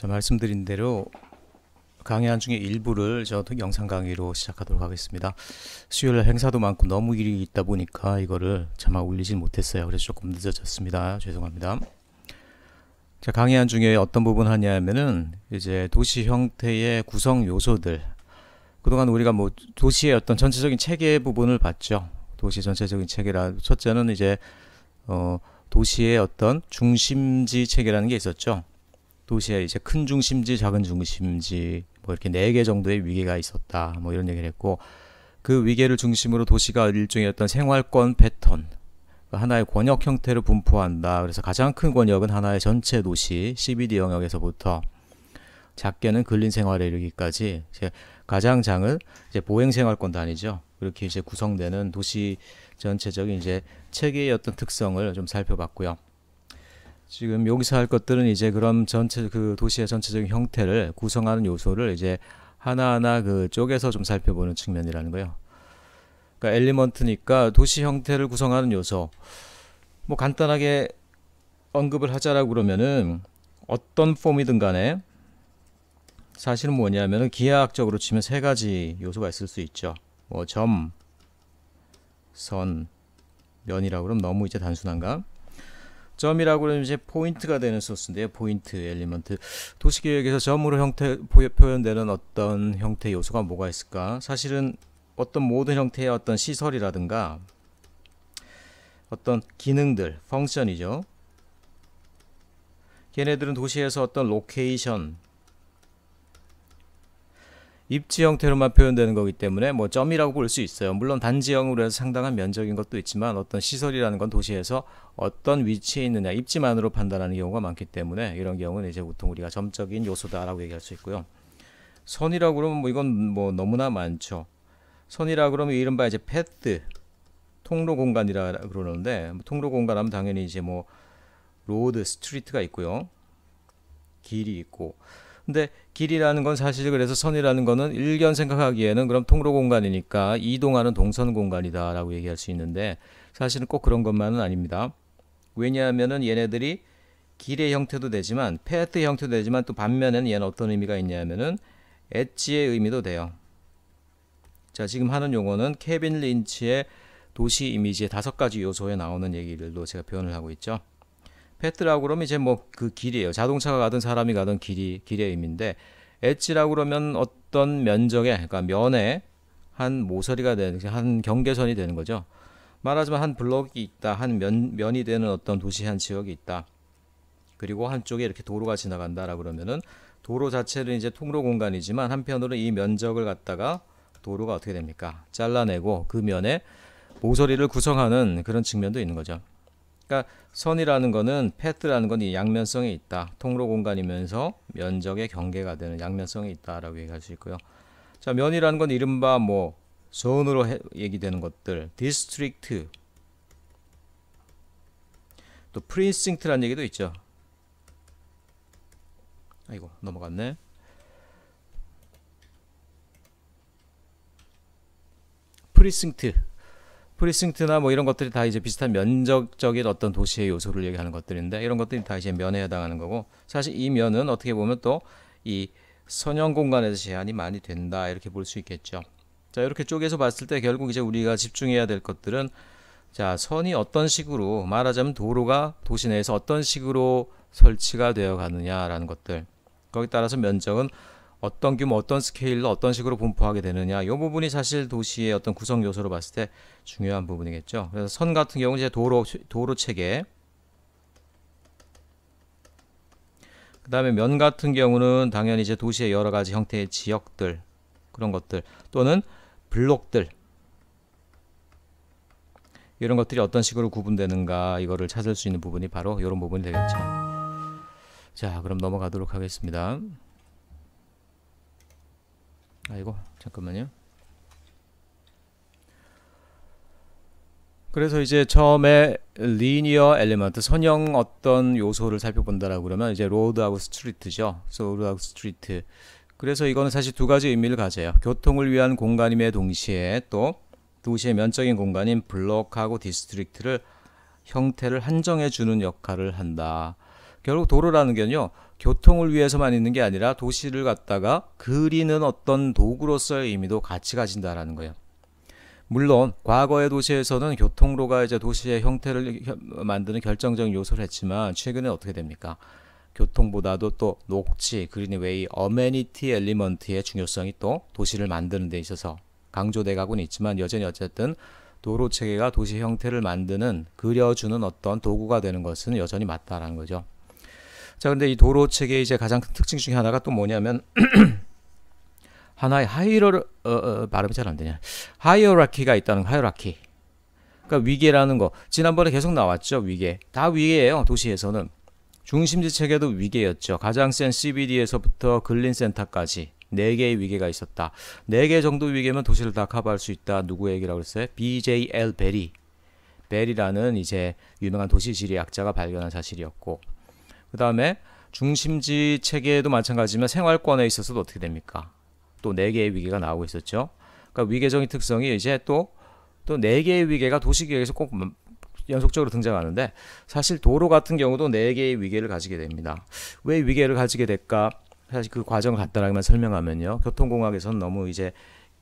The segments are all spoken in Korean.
자, 말씀드린 대로 강의한 중에 일부를 저도 영상 강의로 시작하도록 하겠습니다. 수요일 행사도 많고 너무 일이 있다 보니까 이거를 자막 올리진 못했어요. 그래서 조금 늦어졌습니다. 죄송합니다. 자, 강의한 중에 어떤 부분 하냐면은 이제 도시 형태의 구성 요소들. 그동안 우리가 뭐 도시의 어떤 전체적인 체계 부분을 봤죠. 도시 전체적인 체계라 첫째는 이제 어 도시의 어떤 중심지 체계라는 게 있었죠. 도시에 이제 큰 중심지, 작은 중심지 뭐 이렇게 네 개 정도의 위계가 있었다. 뭐 이런 얘기를 했고 그 위계를 중심으로 도시가 일종의 어떤 생활권 패턴 그 하나의 권역 형태를 분포한다. 그래서 가장 큰 권역은 하나의 전체 도시 CBD 영역에서부터 작게는 근린 생활에 이르기까지 이제 가장 장을 이제 보행 생활권 단위죠. 그렇게 이제 구성되는 도시 전체적인 이제 체계의 어떤 특성을 좀 살펴봤고요. 지금 여기서 할 것들은 이제 그럼 전체 그 도시의 전체적인 형태를 구성하는 요소를 이제 하나하나 그 쪼개서 좀 살펴보는 측면이라는 거예요. 그러니까 엘리먼트니까 도시 형태를 구성하는 요소. 뭐 간단하게 언급을 하자라고 그러면은 어떤 폼이든 간에 사실은 뭐냐면은 기하학적으로 치면 세 가지 요소가 있을 수 있죠. 뭐 점, 선, 면이라고 그러면 너무 이제 단순한가? 점이라고 그러면 이제 포인트가 되는 소스인데요. 포인트 엘리먼트. 도시계획에서 점으로 형태 표현되는 어떤 형태 요소가 뭐가 있을까? 사실은 어떤 모든 형태의 어떤 시설이라든가 어떤 기능들, 펑션이죠. 걔네들은 도시에서 어떤 로케이션, 입지 형태로만 표현되는 거기 때문에 뭐 점이라고 볼 수 있어요. 물론 단지형으로 해서 상당한 면적인 것도 있지만 어떤 시설이라는 건 도시에서 어떤 위치에 있느냐 입지만으로 판단하는 경우가 많기 때문에 이런 경우는 이제 보통 우리가 점적인 요소다라고 얘기할 수 있고요. 선이라고 그러면 뭐 이건 뭐 너무나 많죠. 선이라 그러면 이른바 이제 패드 통로 공간이라 그러는데 뭐 통로 공간하면 당연히 이제 뭐 로드 스트리트가 있고요. 길이 있고 근데 길이라는 건 사실 그래서 선이라는 거는 일견 생각하기에는 그럼 통로 공간이니까 이동하는 동선 공간이다라고 얘기할 수 있는데 사실은 꼭 그런 것만은 아닙니다. 왜냐하면은 얘네들이 길의 형태도 되지만 패트 형태도 되지만 또 반면에는 얘는 어떤 의미가 있냐면은 엣지의 의미도 돼요. 자 지금 하는 용어는 케빈 린치의 도시 이미지의 다섯 가지 요소에 나오는 얘기를도 제가 표현을 하고 있죠. 패트라고 그러면 이제 뭐 그 길이에요. 자동차가 가든 사람이 가든 길이 길의 의미인데 엣지라고 그러면 어떤 면적에 그러니까 면에 한 모서리가 되는 한 경계선이 되는 거죠. 말하자면 한 블록이 있다, 한 면, 면이 되는 어떤 도시 한 지역이 있다. 그리고 한쪽에 이렇게 도로가 지나간다라고 그러면은 도로 자체는 이제 통로 공간이지만 한편으로 이 면적을 갖다가 도로가 어떻게 됩니까? 잘라내고 그 면에 모서리를 구성하는 그런 측면도 있는 거죠. 그러니까 선이라는 거는 패트라는 건이 양면성이 있다. 통로 공간이면서 면적의 경계가 되는 양면성이 있다라고 얘기할 수 있고요. 자, 면이라는 건 이른바 뭐 z 으로 해, 얘기되는 것들, 디스트릭트, 또프린싱트라는 얘기도 있죠. 아이고 넘어갔네. 프리싱트 프리싱트나 뭐 이런 것들이 다 이제 비슷한 면적적인 어떤 도시의 요소를 얘기하는 것들인데 이런 것들이 다 이제 면에 해당하는 거고 사실 이 면은 어떻게 보면 또 이 선형 공간에서 제한이 많이 된다 이렇게 볼 수 있겠죠. 자 이렇게 쪼개서 봤을 때 결국 이제 우리가 집중해야 될 것들은 자 선이 어떤 식으로 말하자면 도로가 도시 내에서 어떤 식으로 설치가 되어 가느냐라는 것들 거기 따라서 면적은 어떤 규모, 어떤 스케일로 어떤 식으로 분포하게 되느냐 이 부분이 사실 도시의 어떤 구성 요소로 봤을 때 중요한 부분이겠죠. 그래서 선 같은 경우는 이제 도로 도로 체계 그 다음에 면 같은 경우는 당연히 이제 도시의 여러 가지 형태의 지역들 그런 것들 또는 블록들 이런 것들이 어떤 식으로 구분되는가 이거를 찾을 수 있는 부분이 바로 이런 부분이 되겠죠. 자 그럼 넘어가도록 하겠습니다. 아이고 잠깐만요 그래서 이제 처음에 리니어 엘리먼트 선형 어떤 요소를 살펴본다라고 그러면 이제 로드하고 스트리트죠. 그 로드하고 스트리트. 그래서 이거는 사실 두 가지 의미를 가져요. 교통을 위한 공간임에 동시에 또 도시의 면적인 공간인 블록하고 디스트릭트를 형태를 한정해 주는 역할을 한다. 결국 도로라는 게요. 교통을 위해서만 있는 게 아니라 도시를 갖다가 그리는 어떤 도구로서의 의미도 같이 가진다라는 거예요. 물론 과거의 도시에서는 교통로가 이제 도시의 형태를 만드는 결정적인 요소를 했지만 최근에 어떻게 됩니까? 교통보다도 또 녹지, 그린웨이, 어메니티 엘리먼트의 중요성이 또 도시를 만드는 데 있어서 강조돼 가고는 있지만 여전히 어쨌든 도로 체계가 도시 형태를 만드는 그려주는 어떤 도구가 되는 것은 여전히 맞다라는 거죠. 자, 근데 이 도로 체계의 이제 가장 큰 특징 중에 하나가 또 뭐냐면 하나의 하이러 어, 어, 발음이 잘 안 되냐. 하이어라키가 있다는 하이어라키. 그러니까 위계라는 거. 지난번에 계속 나왔죠. 위계. 다 위계예요. 도시에서는 중심지 체계도 위계였죠. 가장 센 CBD에서부터 근린 센터까지 네개의 위계가 있었다. 네 개 정도 위계면 도시를 다 커버할 수 있다. 누구 얘기라고 그랬어요? BJL 베리. 베리라는 이제 유명한 도시 지리학자가 발견한 사실이었고 그 다음에 중심지 체계에도 마찬가지지만 생활권에 있어서도 어떻게 됩니까? 또 네개의 위계가 나오고 있었죠. 그러니까 위계적인 특성이 이제 또 또 네개의 위계가 도시계획에서 꼭 연속적으로 등장하는데 사실 도로 같은 경우도 네개의 위계를 가지게 됩니다. 왜 위계를 가지게 될까? 사실 그 과정을 간단하게만 설명하면요. 교통공학에서는 너무 이제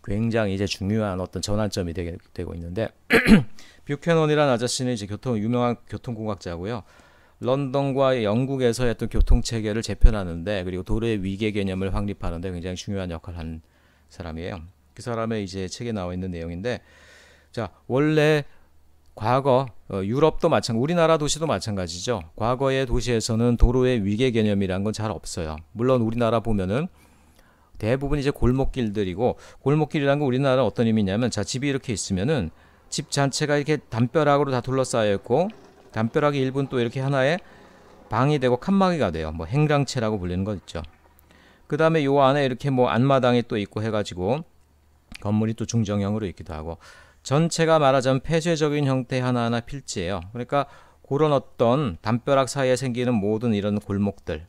굉장히 이제 중요한 어떤 전환점이 되게 되고 있는데 뷰캐논이라는 아저씨는 이제 교통 유명한 교통공학자고요. 런던과 영국에서의 어떤 교통 체계를 재편하는데 그리고 도로의 위계 개념을 확립하는데 굉장히 중요한 역할을 한 사람이에요. 그 사람의 이제 책에 나와 있는 내용인데 자 원래 과거 어, 유럽도 마찬가지 우리나라 도시도 마찬가지죠. 과거의 도시에서는 도로의 위계 개념이란 건 잘 없어요. 물론 우리나라 보면은 대부분 이제 골목길들이고 골목길이란건 우리나라 어떤 의미냐면 자 집이 이렇게 있으면은 집 전체가 이렇게 담벼락으로 다 둘러싸여 있고 담벼락이 일부는 또 이렇게 하나의 방이 되고 칸막이가 돼요. 뭐 행랑채라고 불리는 거 있죠. 그 다음에 요 안에 이렇게 뭐 안마당이 또 있고 해가지고 건물이 또 중정형으로 있기도 하고 전체가 말하자면 폐쇄적인 형태 하나하나 필지예요. 그러니까 그런 어떤 담벼락 사이에 생기는 모든 이런 골목들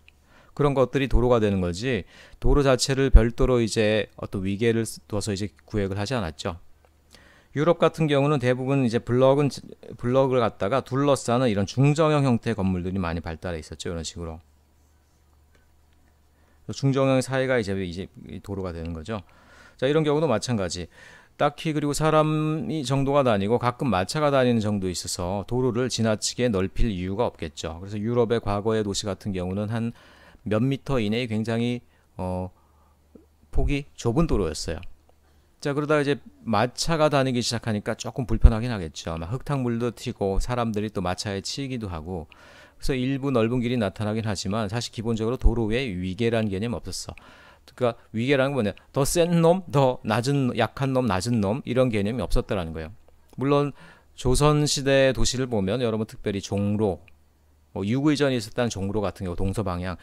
그런 것들이 도로가 되는 거지 도로 자체를 별도로 이제 어떤 위계를 둬서 이제 구획을 하지 않았죠. 유럽 같은 경우는 대부분 이제 블럭은 블럭을 갖다가 둘러싸는 이런 중정형 형태의 건물들이 많이 발달해 있었죠. 이런 식으로. 중정형 사이가 이제 이제 도로가 되는 거죠. 자, 이런 경우도 마찬가지. 딱히 그리고 사람이 정도가 다니고 가끔 마차가 다니는 정도 있어서 도로를 지나치게 넓힐 이유가 없겠죠. 그래서 유럽의 과거의 도시 같은 경우는 한 몇 미터 이내에 굉장히 어 폭이 좁은 도로였어요. 자 그러다 이제 마차가 다니기 시작하니까 조금 불편하긴 하겠죠. 막 흙탕물도 튀고 사람들이 또 마차에 치이기도 하고 그래서 일부 넓은 길이 나타나긴 하지만 사실 기본적으로 도로 위에 위계란 개념 없었어. 그러니까 위계라는 건 뭐냐? 더 센 놈, 더 낮은 약한 놈, 낮은 놈 이런 개념이 없었다라는 거예요. 물론 조선 시대 도시를 보면 여러분 특별히 종로, 뭐유구이전이 있었다는 종로 같은 경우 동서 방향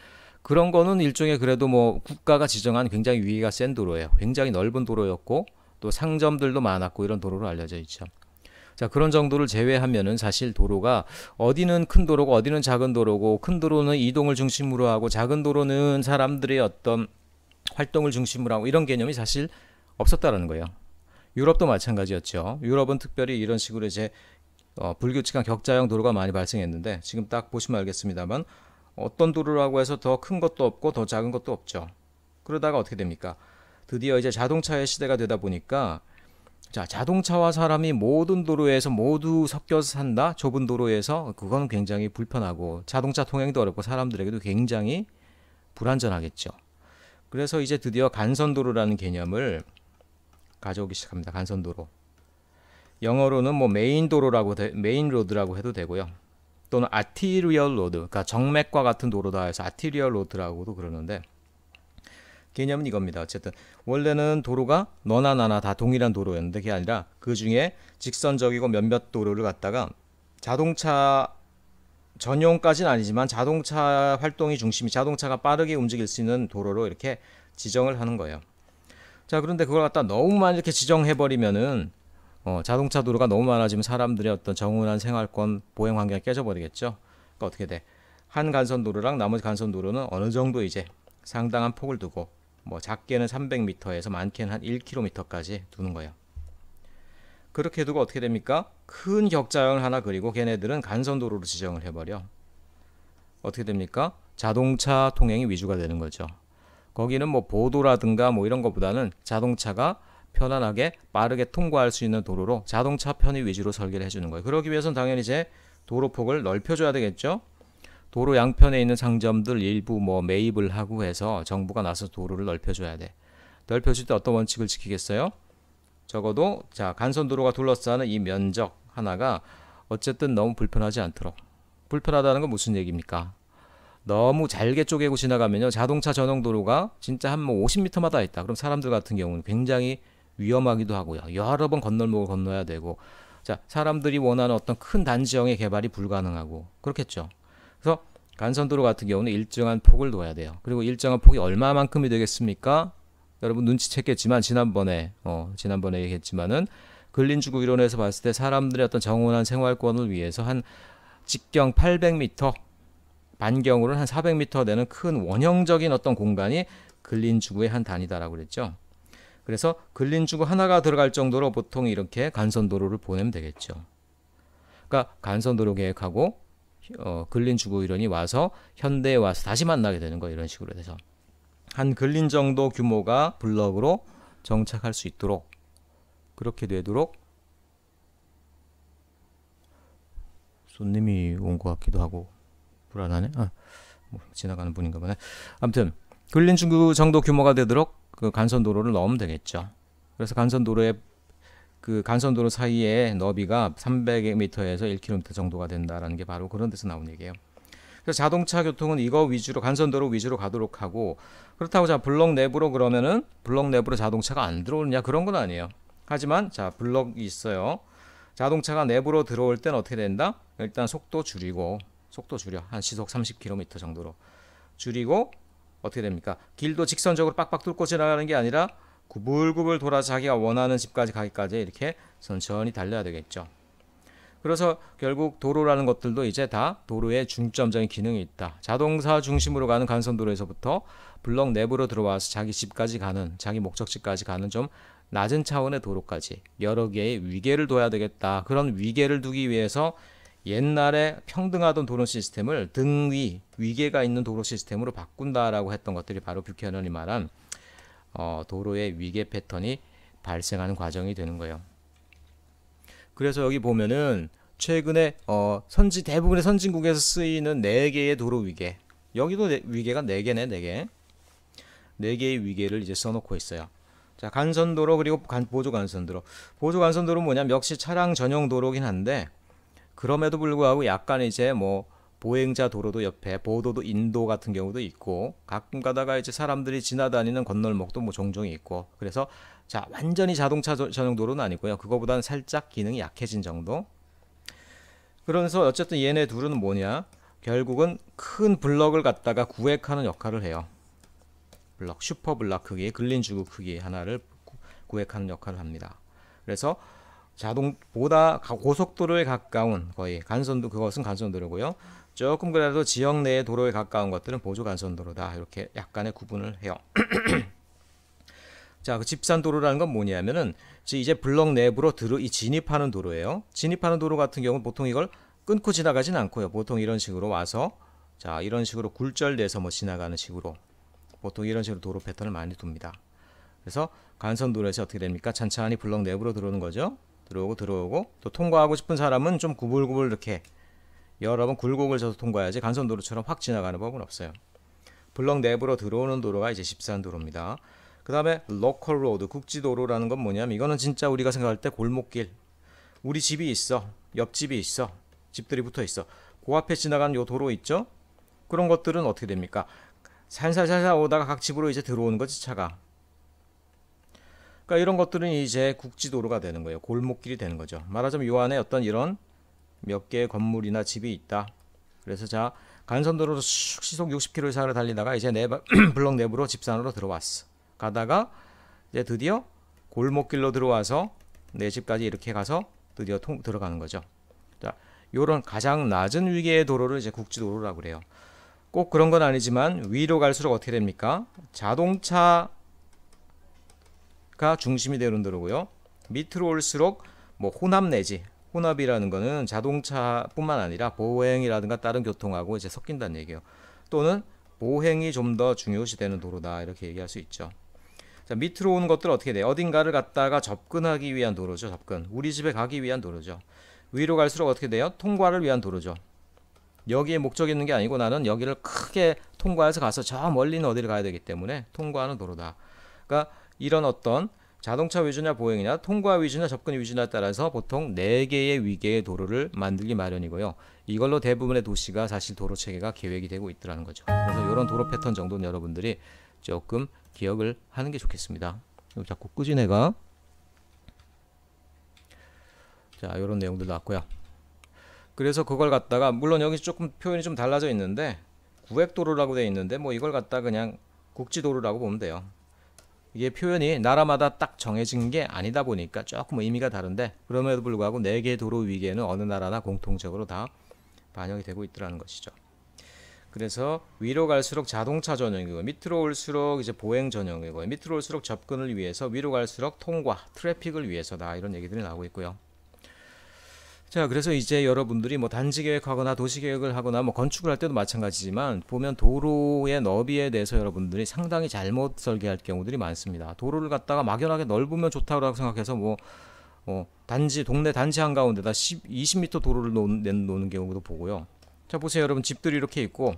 그런 거는 일종의 그래도 뭐 국가가 지정한 굉장히 위기가 센 도로예요. 굉장히 넓은 도로였고 또 상점들도 많았고 이런 도로로 알려져 있죠. 자 그런 정도를 제외하면은 사실 도로가 어디는 큰 도로고 어디는 작은 도로고 큰 도로는 이동을 중심으로 하고 작은 도로는 사람들의 어떤 활동을 중심으로 하고 이런 개념이 사실 없었다라는 거예요. 유럽도 마찬가지였죠. 유럽은 특별히 이런 식으로 이제 어, 불규칙한 격자형 도로가 많이 발생했는데 지금 딱 보시면 알겠습니다만 어떤 도로라고 해서 더 큰 것도 없고 더 작은 것도 없죠. 그러다가 어떻게 됩니까? 드디어 이제 자동차의 시대가 되다 보니까 자, 자동차와 사람이 모든 도로에서 모두 섞여서 산다? 좁은 도로에서? 그건 굉장히 불편하고 자동차 통행도 어렵고 사람들에게도 굉장히 불안전하겠죠. 그래서 이제 드디어 간선도로라는 개념을 가져오기 시작합니다. 간선도로. 영어로는 뭐 메인 도로라고 메인 로드라고 해도 되고요. 또는 아티리얼 로드, 그러니까 정맥과 같은 도로다 해서 아티리얼 로드라고도 그러는데 개념은 이겁니다. 어쨌든 원래는 도로가 너나 나나 다 동일한 도로였는데 그게 아니라 그 중에 직선적이고 몇몇 도로를 갖다가 자동차 전용까지는 아니지만 자동차 활동이 중심이 자동차가 빠르게 움직일 수 있는 도로로 이렇게 지정을 하는 거예요. 자 그런데 그걸 갖다 너무 많이 이렇게 지정해 버리면은 어, 자동차 도로가 너무 많아지면 사람들의 어떤 정운한 생활권 보행 환경이 깨져버리겠죠. 그러니까 어떻게 돼? 한 간선 도로랑 나머지 간선 도로는 어느 정도 이제 상당한 폭을 두고 뭐 작게는 300m에서 많게는 한 1km까지 두는 거예요. 그렇게 두고 어떻게 됩니까? 큰 격자형을 하나 그리고 걔네들은 간선 도로로 지정을 해버려. 어떻게 됩니까? 자동차 통행이 위주가 되는 거죠. 거기는 뭐 보도라든가 뭐 이런 것보다는 자동차가 편안하게 빠르게 통과할 수 있는 도로로 자동차 편의 위주로 설계를 해주는 거예요. 그러기 위해서는 당연히 이제 도로폭을 넓혀줘야 되겠죠. 도로 양편에 있는 상점들 일부 뭐 매입을 하고 해서 정부가 나서 도로를 넓혀줘야 돼. 넓혀질때 어떤 원칙을 지키겠어요? 적어도 자 간선도로가 둘러싸는 이 면적 하나가 어쨌든 너무 불편하지 않도록 불편하다는 건 무슨 얘기입니까? 너무 잘게 쪼개고 지나가면요 자동차 전용 도로가 진짜 한뭐 50m마다 있다. 그럼 사람들 같은 경우는 굉장히 위험하기도 하고요. 여러 번 건널목을 건너야 되고 자 사람들이 원하는 어떤 큰 단지형의 개발이 불가능하고 그렇겠죠. 그래서 간선도로 같은 경우는 일정한 폭을 둬야 돼요. 그리고 일정한 폭이 얼마만큼이 되겠습니까? 여러분 눈치챘겠지만 지난번에 어, 지난번에 얘기했지만은 근린주구 이론에서 봤을 때 사람들의 어떤 정원한 생활권을 위해서 한 직경 800m 반경으로한 400m 되는 큰 원형적인 어떤 공간이 근린주구의 한 단위다라고 그랬죠. 그래서 글린주구 하나가 들어갈 정도로 보통 이렇게 간선도로를 보내면 되겠죠. 그러니까 간선도로 계획하고 어, 글린주구 이론이 와서 현대에 와서 다시 만나게 되는 거 이런 식으로 해서 한 글린 정도 규모가 블럭으로 정착할 수 있도록 그렇게 되도록 손님이 온 것 같기도 하고 불안하네. 아, 뭐 지나가는 분인가 보네. 아무튼 글린 중구 정도 규모가 되도록 그 간선 도로를 넣으면 되겠죠. 그래서 간선 도로의 그 간선 도로 사이에 너비가 300m에서 1km 정도가 된다라는 게 바로 그런 데서 나온 얘기예요. 그래서 자동차 교통은 이거 위주로 간선도로 위주로 가도록 하고 그렇다고 자 블록 내부로 그러면은 블록 내부로 자동차가 안 들어오느냐 그런 건 아니에요. 하지만 자 블록이 있어요. 자동차가 내부로 들어올 땐 어떻게 된다? 일단 속도 줄이고 속도 줄여 한 시속 30km 정도로 줄이고 어떻게 됩니까? 길도 직선적으로 빡빡 뚫고 지나가는 게 아니라 구불구불 돌아 자기가 원하는 집까지 가기까지 이렇게 천천히 달려야 되겠죠. 그래서 결국 도로라는 것들도 이제 다 도로의 중점적인 기능이 있다. 자동차 중심으로 가는 간선도로에서부터 블록 내부로 들어와서 자기 집까지 가는 자기 목적지까지 가는 좀 낮은 차원의 도로까지 여러 개의 위계를 둬야 되겠다. 그런 위계를 두기 위해서 옛날에 평등하던 도로 시스템을 등위 위계가 있는 도로 시스템으로 바꾼다라고 했던 것들이 바로 뷰캐넌이 말한 어, 도로의 위계 패턴이 발생하는 과정이 되는 거예요. 그래서 여기 보면은 최근에 어, 선지 대부분의 선진국에서 쓰이는 네 개의 도로 위계 여기도 네, 위계가 네 개네 네 개. 네 개의 위계를 이제 써놓고 있어요. 자 간선도로 그리고 간, 보조 간선도로. 보조 간선도로는 뭐냐면 역시 차량 전용 도로긴 한데 그럼에도 불구하고 약간 이제 뭐 보행자 도로도 옆에 보도도 인도 같은 경우도 있고 가끔 가다가 이제 사람들이 지나다니는 건널목도 뭐 종종 있고 그래서 자 완전히 자동차 전용 도로는 아니고요 그거보다는 살짝 기능이 약해진 정도 그러면서 어쨌든 얘네 둘은 뭐냐 결국은 큰 블럭을 갖다가 구획하는 역할을 해요 블럭 슈퍼 블럭 크기 글린주구 크기 하나를 구획하는 역할을 합니다 그래서 자동보다 고속도로에 가까운 거의 간선도 그것은 간선도로고요. 조금 그래도 지역 내의 도로에 가까운 것들은 보조 간선도로다. 이렇게 약간의 구분을 해요. 자, 그 집산 도로라는 건 뭐냐면은 이제 블럭 내부로 들어 이 진입하는 도로예요. 진입하는 도로 같은 경우는 보통 이걸 끊고 지나가진 않고요. 보통 이런 식으로 와서 자, 이런 식으로 굴절돼서 뭐 지나가는 식으로 보통 이런 식으로 도로 패턴을 많이 둡니다. 그래서 간선도로에서 어떻게 됩니까? 찬찬히 블럭 내부로 들어오는 거죠. 들어오고 들어오고 또 통과하고 싶은 사람은 좀 구불구불 이렇게 여러 번 굴곡을 져서 통과해야지 간선도로처럼 확 지나가는 법은 없어요. 블럭 내부로 들어오는 도로가 이제 13도로입니다. 그 다음에 로컬 로드 국지도로라는 건 뭐냐면 이거는 진짜 우리가 생각할 때 골목길 우리 집이 있어 옆집이 있어 집들이 붙어 있어 그 앞에 지나가는 요 도로 있죠 그런 것들은 어떻게 됩니까 살살살살 오다가 각 집으로 이제 들어오는 거지 차가 그러니까 이런 것들은 이제 국지도로가 되는 거예요. 골목길이 되는 거죠. 말하자면 요 안에 어떤 이런 몇 개의 건물이나 집이 있다. 그래서 자 간선도로로 시속 60km 이상을 달리다가 이제 내 블록 내부로 집산으로 들어왔어. 가다가 이제 드디어 골목길로 들어와서 내 집까지 이렇게 가서 드디어 통, 들어가는 거죠. 자, 요런 가장 낮은 위계의 도로를 이제 국지도로라고 그래요. 꼭 그런 건 아니지만 위로 갈수록 어떻게 됩니까? 자동차 가 중심이 되는 도로고요 밑으로 올수록 뭐 혼합 내지 혼합이라는 거는 자동차뿐만 아니라 보행이라든가 다른 교통하고 이제 섞인다는 얘기예요. 또는 보행이 좀 더 중요시되는 도로다 이렇게 얘기할 수 있죠. 자, 밑으로 오는 것들 어떻게 돼? 어딘가를 갔다가 접근하기 위한 도로죠. 접근. 우리 집에 가기 위한 도로죠. 위로 갈수록 어떻게 돼요? 통과를 위한 도로죠. 여기에 목적이 있는 게 아니고 나는 여기를 크게 통과해서 가서 저 멀리는 어디를 가야 되기 때문에 통과하는 도로다. 그러니까 이런 어떤 자동차 위주냐 보행이냐 통과 위주냐 접근 위주냐 따라서 보통 4개의 위계의 도로를 만들기 마련이고요. 이걸로 대부분의 도시가 사실 도로 체계가 계획이 되고 있더라는 거죠. 그래서 이런 도로 패턴 정도는 여러분들이 조금 기억을 하는 게 좋겠습니다. 자꾸 끄진 애가 자 이런 내용들 나왔고요. 그래서 그걸 갖다가 물론 여기 조금 표현이 좀 달라져 있는데 구획도로라고 되어 있는데 뭐 이걸 갖다 그냥 국지도로라고 보면 돼요. 이게 표현이 나라마다 딱 정해진 게 아니다 보니까 조금 의미가 다른데 그럼에도 불구하고 네 개 도로 위계는 어느 나라나 공통적으로 다 반영이 되고 있더라는 것이죠. 그래서 위로 갈수록 자동차 전용이고 밑으로 올수록 이제 보행 전용이고 밑으로 올수록 접근을 위해서 위로 갈수록 통과, 트래픽을 위해서다 이런 얘기들이 나오고 있고요. 자, 그래서 이제 여러분들이 뭐 단지 계획하거나 도시 계획을 하거나 뭐 건축을 할 때도 마찬가지지만 보면 도로의 너비에 대해서 여러분들이 상당히 잘못 설계할 경우들이 많습니다. 도로를 갖다가 막연하게 넓으면 좋다고 생각해서 뭐 어, 단지 동네 단지 한 가운데다 10, 20m 도로를 놓은, 놓는 경우도 보고요. 자 보세요 여러분 집들이 이렇게 있고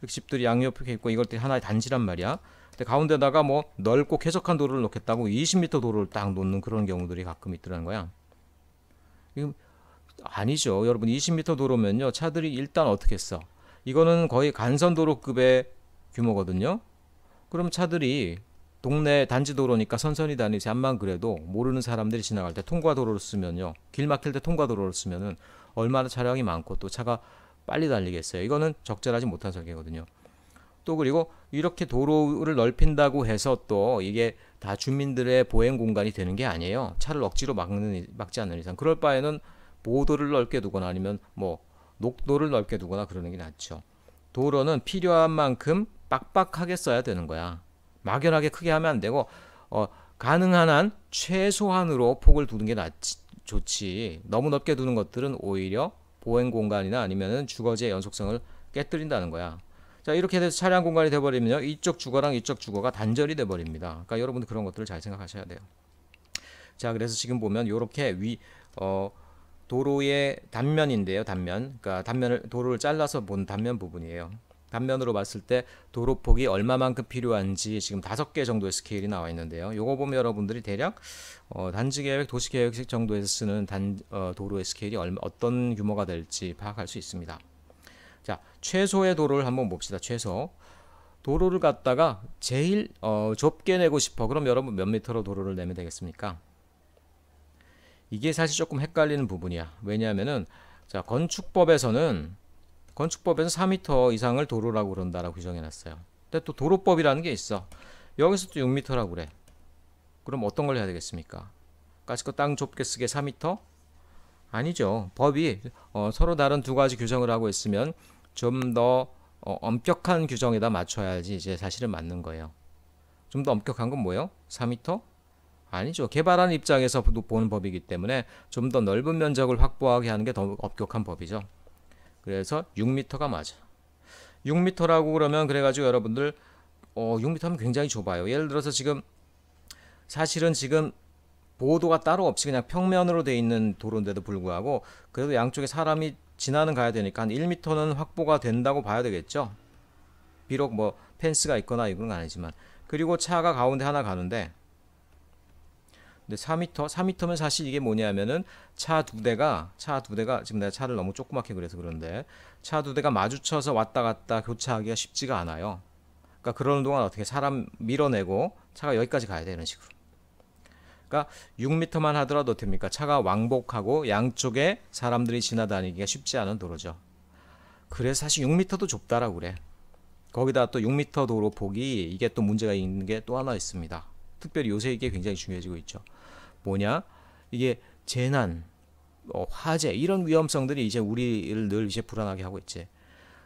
이렇게 집들이 양옆에 있고 이걸 것 하나의 단지란 말이야. 근데 가운데다가 뭐 넓고 쾌적한 도로를 놓겠다고 20m 도로를 딱 놓는 그런 경우들이 가끔 있더라는 거야. 아니죠. 여러분 20m 도로면요. 차들이 일단 어떻게 써? 이거는 거의 간선도로급의 규모거든요. 그럼 차들이 동네 단지 도로니까 선선히 다니지 암만 그래도 모르는 사람들이 지나갈 때 통과 도로를 쓰면요. 길 막힐 때 통과 도로를 쓰면은 얼마나 차량이 많고 또 차가 빨리 달리겠어요. 이거는 적절하지 못한 설계거든요. 또 그리고 이렇게 도로를 넓힌다고 해서 또 이게 다 주민들의 보행 공간이 되는 게 아니에요. 차를 억지로 막는 막지 않는 이상 그럴 바에는 보도를 넓게 두거나 아니면 뭐 녹도를 넓게 두거나 그러는 게 낫죠. 도로는 필요한 만큼 빡빡하게 써야 되는 거야. 막연하게 크게 하면 안 되고 어, 가능한 한 최소한으로 폭을 두는 게 낫지, 좋지. 너무 넓게 두는 것들은 오히려 보행 공간이나 아니면 주거지의 연속성을 깨뜨린다는 거야. 자 이렇게 돼서 차량 공간이 돼버리면 이쪽 주거랑 이쪽 주거가 단절이 돼버립니다. 그러니까 여러분들 그런 것들을 잘 생각하셔야 돼요. 자 그래서 지금 보면 이렇게 위 어, 도로의 단면인데요. 단면. 그러니까 단면을 도로를 잘라서 본 단면 부분이에요. 단면으로 봤을 때 도로 폭이 얼마만큼 필요한지 지금 다섯 개 정도의 스케일이 나와 있는데요. 요거 보면 여러분들이 대략 어, 단지 계획, 도시 계획식 정도에서 쓰는 단, 어, 도로의 스케일이 얼마, 어떤 규모가 될지 파악할 수 있습니다. 자, 최소의 도로를 한번 봅시다. 최소. 도로를 갖다가 제일 어, 좁게 내고 싶어. 그럼 여러분 몇 미터로 도로를 내면 되겠습니까? 이게 사실 조금 헷갈리는 부분이야. 왜냐하면은 자 건축법에서는 건축법에서 4m 이상을 도로라고 그런다라고 규정해놨어요. 근데 또 도로법이라는 게 있어. 여기서 또 6m라고 그래. 그럼 어떤 걸 해야 되겠습니까? 까짓거 땅 좁게 쓰게 4m? 아니죠. 법이 어, 서로 다른 두 가지 규정을 하고 있으면 좀더 어, 엄격한 규정에다 맞춰야지 이제 사실은 맞는 거예요. 좀 더 엄격한 건 뭐예요? 4m? 아니죠. 개발하는 입장에서 보는 법이기 때문에 좀 더 넓은 면적을 확보하게 하는 게더 엄격한 법이죠. 그래서 6m가 맞아. 6m라고 그러면 그래가지고 여러분들 어, 6m면 굉장히 좁아요. 예를 들어서 지금 사실은 지금 보도가 따로 없이 그냥 평면으로 돼 있는 도로인데도 불구하고 그래도 양쪽에 사람이 지나는 가야 되니까 한 1m는 확보가 된다고 봐야 되겠죠. 비록 뭐 펜스가 있거나 이건 아니지만 그리고 차가 가운데 하나 가는데 근데 4미터 4미터면 사실 이게 뭐냐면은 차 두 대가 차 두 대가 지금 내가 차를 너무 조그맣게 그래서 그런데 차 두 대가 마주쳐서 왔다 갔다 교차하기가 쉽지가 않아요. 그러니까 그러는 동안 어떻게 사람 밀어내고 차가 여기까지 가야 되는 식으로. 그러니까 6미터만 하더라도 됩니까? 차가 왕복하고 양쪽에 사람들이 지나다니기가 쉽지 않은 도로죠. 그래서 사실 6미터도 좁다라고 그래. 거기다 또 6미터 도로 폭이 이게 또 문제가 있는 게 또 하나 있습니다. 특별히 요새 이게 굉장히 중요해지고 있죠. 뭐냐? 이게 재난, 어, 화재 이런 위험성들이 이제 우리를 늘 이제 불안하게 하고 있지.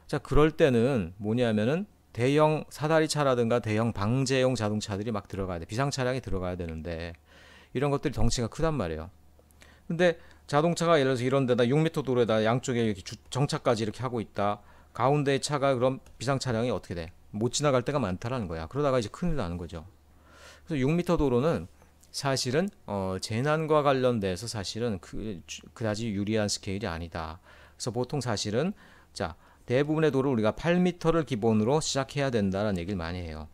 자, 그럴 때는 뭐냐면은 대형 사다리차라든가 대형 방재용 자동차들이 막 들어가야 돼. 비상 차량이 들어가야 되는데 이런 것들이 덩치가 크단 말이에요. 근데 자동차가 예를 들어서 이런 데다 6m 도로에다 양쪽에 이렇게 주, 정차까지 이렇게 하고 있다. 가운데 차가 그럼 비상 차량이 어떻게 돼? 못 지나갈 때가 많다라는 거야. 그러다가 이제 큰일 나는 거죠. 그래서 6m 도로는 사실은 어, 재난과 관련돼서 사실은 그, 그다지 유리한 스케일이 아니다. 그래서 보통 사실은 자 대부분의 도로 우리가 8m를 기본으로 시작해야 된다는 얘기를 많이 해요.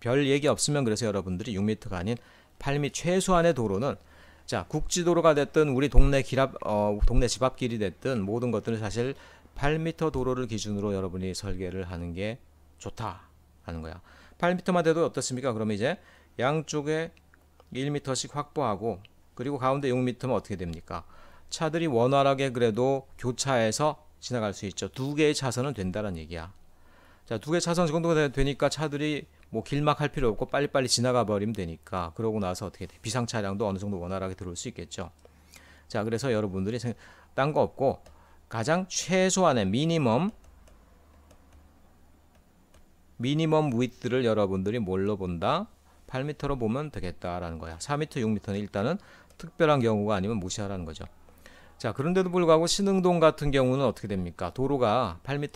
별 얘기 없으면 그래서 여러분들이 6m가 아닌 8m 최소한의 도로는 자 국지도로가 됐든 우리 동네 길앞 어, 동네 집 앞길이 됐든 모든 것들은 사실 8m 도로를 기준으로 여러분이 설계를 하는 게 좋다 하는 거야. 8m만 돼도 어떻습니까? 그러면 이제 양쪽에 1m씩 확보하고 그리고 가운데 6m면 어떻게 됩니까? 차들이 원활하게 그래도 교차해서 지나갈 수 있죠. 두 개의 차선은 된다는 얘기야. 자, 두개 차선 정도가 되니까 차들이 뭐 길막할 필요 없고 빨리빨리 지나가 버리면 되니까 그러고 나서 어떻게 돼? 비상 차량도 어느 정도 원활하게 들어올 수 있겠죠. 자, 그래서 여러분들이 딴 거 없고 가장 최소한의 미니멈 미니멈 위트를 여러분들이 뭘로 본다? 8m로 보면 되겠다라는 거야. 4m, 6m는 일단은 특별한 경우가 아니면 무시하라는 거죠. 자, 그런데도 불구하고 신흥동 같은 경우는 어떻게 됩니까? 도로가 8m,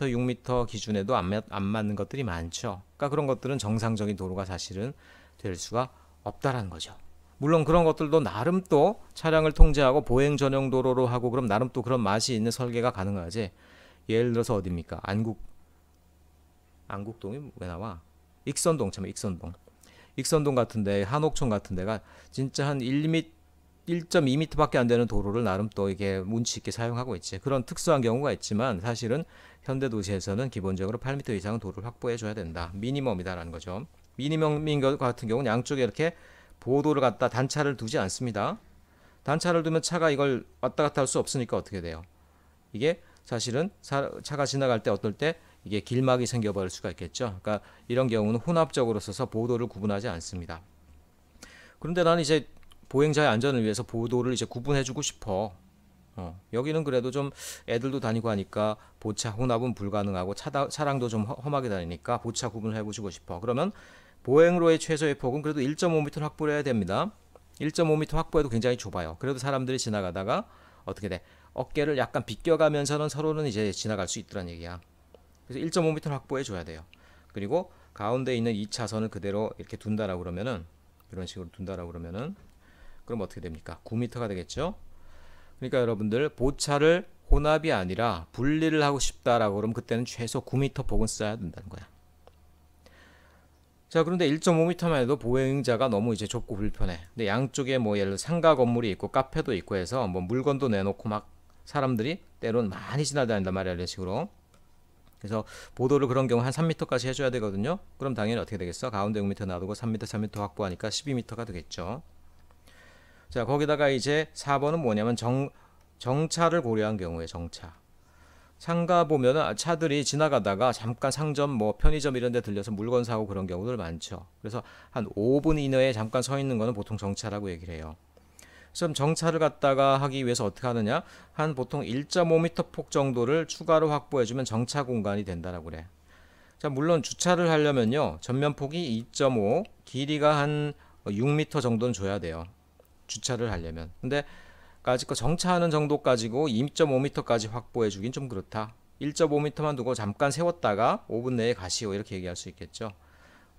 6m 기준에도 안, 안 맞는 것들이 많죠. 그러니까 그런 것들은 정상적인 도로가 사실은 될 수가 없다라는 거죠. 물론 그런 것들도 나름 또 차량을 통제하고 보행 전용 도로로 하고 그럼 나름 또 그런 맛이 있는 설계가 가능하지. 예를 들어서 어딥니까 안국 안국동이 왜 나와? 익선동 참 익선동. 익선동 같은데 한옥촌 같은 데가 진짜 한 1m 1.2m밖에 안 되는 도로를 나름 또 이게 운치 있게 사용하고 있지. 그런 특수한 경우가 있지만 사실은 현대 도시에서는 기본적으로 8m 이상은 도로를 확보해 줘야 된다. 미니멈이다라는 거죠. 미니멈인 것 같은 경우는 양쪽에 이렇게 보도를 갖다 단차를 두지 않습니다. 단차를 두면 차가 이걸 왔다 갔다 할 수 없으니까 어떻게 돼요? 이게 사실은 차가 지나갈 때 어떨 때 이게 길막이 생겨버릴 수가 있겠죠. 그러니까 이런 경우는 혼합적으로 써서 보도를 구분하지 않습니다. 그런데 나는 이제 보행자의 안전을 위해서 보도를 이제 구분해주고 싶어. 어, 여기는 그래도 좀 애들도 다니고 하니까 보차 혼합은 불가능하고 차다, 차량도 좀 험하게 다니니까 보차 구분을 해시고 싶어. 그러면 보행로의 최소의 폭은 그래도 1.5m 확보를 해야 됩니다. 1.5m 확보해도 굉장히 좁아요. 그래도 사람들이 지나가다가 어떻게 돼? 어깨를 약간 비껴가면서는 서로는 이제 지나갈 수 있더란 얘기야. 그래서 1.5m를 확보해 줘야 돼요. 그리고 가운데 있는 2차선을 그대로 이렇게 둔다라고 그러면은 이런 식으로 둔다라고 그러면은 그럼 어떻게 됩니까? 9m가 되겠죠? 그러니까 여러분들 보차를 혼합이 아니라 분리를 하고 싶다라고 그러면 그때는 최소 9m 폭은 써야 된다는 거야. 자 그런데 1.5m만 해도 보행자가 너무 이제 좁고 불편해. 근데 양쪽에 뭐 예를 들어 상가 건물이 있고 카페도 있고 해서 뭐 물건도 내놓고 막 사람들이 때론 많이 지나다닌단 말이야 이런 식으로. 그래서 보도를 그런 경우 한 3m까지 해줘야 되거든요. 그럼 당연히 어떻게 되겠어? 가운데 6m 놔두고 3m, 3m 확보하니까 12m가 되겠죠. 자 거기다가 이제 4번은 뭐냐면 정, 정차를 고려한 경우에 정차. 상가 보면은 아, 차들이 지나가다가 잠깐 상점 뭐 편의점 이런 데 들려서 물건 사고 그런 경우들 많죠. 그래서 한 5분 이내에 잠깐 서 있는 거는 보통 정차라고 얘기를 해요. 그럼 정차를 갖다가 하기 위해서 어떻게 하느냐? 한 보통 1.5m 폭 정도를 추가로 확보해주면 정차 공간이 된다라고 그래. 자, 물론 주차를 하려면요. 전면폭이 2.5, 길이가 한 6m 정도는 줘야 돼요. 주차를 하려면. 근데 아직 껏 그 정차하는 정도까지고 2.5m까지 확보해 주긴 좀 그렇다. 1.5m만 두고 잠깐 세웠다가 5분 내에 가시오 이렇게 얘기할 수 있겠죠.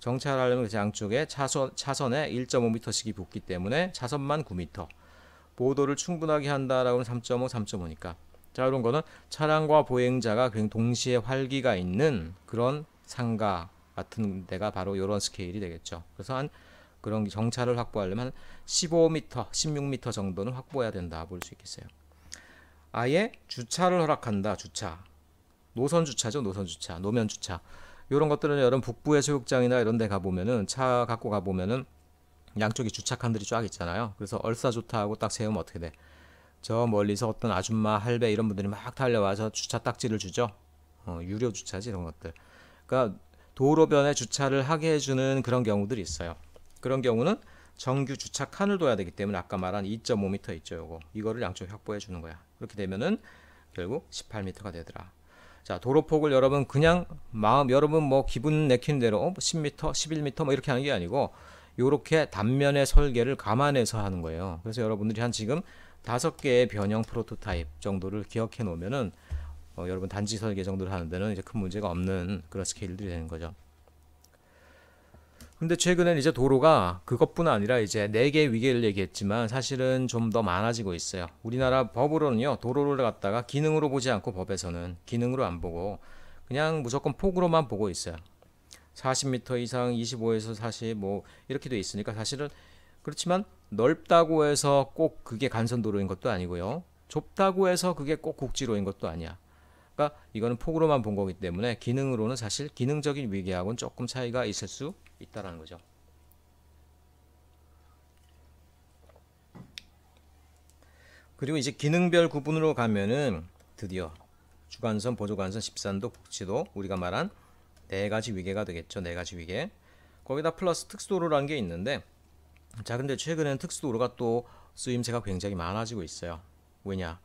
정차를 하려면 그 양쪽에 차선, 차선에 1.5m씩이 붙기 때문에 차선만 9m. 보도를 충분하게 한다라고 는 3.5, 3.5니까. 자, 이런 거는 차량과 보행자가 동시에 활기가 있는 그런 상가 같은 데가 바로 이런 스케일이 되겠죠. 그래서 한 그런 정차를 확보하려면 15m, 16m 정도는 확보해야 된다 볼 수 있겠어요. 아예 주차를 허락한다. 주차. 노선 주차죠. 노선 주차. 노면 주차. 이런 것들은 여러분 북부의 체육장이나 이런 데 가보면은 차 갖고 가보면은 양쪽에 주차칸들이 쫙 있잖아요. 그래서 얼싸 좋다 하고 딱 세우면 어떻게 돼? 저 멀리서 어떤 아줌마, 할배 이런 분들이 막 달려와서 주차 딱지를 주죠. 어, 유료 주차지 이런 것들. 그러니까 도로변에 주차를 하게 해주는 그런 경우들이 있어요. 그런 경우는 정규 주차 칸을 둬야 되기 때문에 아까 말한 2.5m 있죠, 요거. 이거를 양쪽 확보해 주는 거야. 그렇게 되면은 결국 18m가 되더라. 자, 도로폭을 여러분 그냥 마음 여러분 뭐 기분 내키는 대로 10m, 어, 11m 뭐, 뭐 이렇게 하는 게 아니고 요렇게 단면의 설계를 감안해서 하는 거예요. 그래서 여러분들이 한 지금 다섯 개의 변형 프로토타입 정도를 기억해 놓으면은 어, 여러분 단지 설계 정도를 하는 데는 이제 큰 문제가 없는 그런 스케일들이 되는 거죠. 근데 최근엔 이제 도로가 그것뿐 아니라 이제 네 개의 위계를 얘기했지만 사실은 좀 더 많아지고 있어요. 우리나라 법으로는요, 도로를 갖다가 기능으로 보지 않고 법에서는 기능으로 안 보고 그냥 무조건 폭으로만 보고 있어요. 40m 이상 25에서 40 뭐 이렇게 돼 있으니까 사실은 그렇지만 넓다고 해서 꼭 그게 간선도로인 것도 아니고요. 좁다고 해서 그게 꼭 국지로인 것도 아니야. 그러니까 이거는 폭으로만 본 거기 때문에 기능으로는 사실 기능적인 위계하고는 조금 차이가 있을 수 있다라는 거죠. 그리고 이제 기능별 구분으로 가면은 드디어 주간선, 보조간선, 십산도, 국지도 우리가 말한 네 가지 위계가 되겠죠. 네 가지 위계. 거기다 플러스 특수도로라는 게 있는데 자 근데 최근엔 특수도로가 또 쓰임새가 굉장히 많아지고 있어요. 왜냐?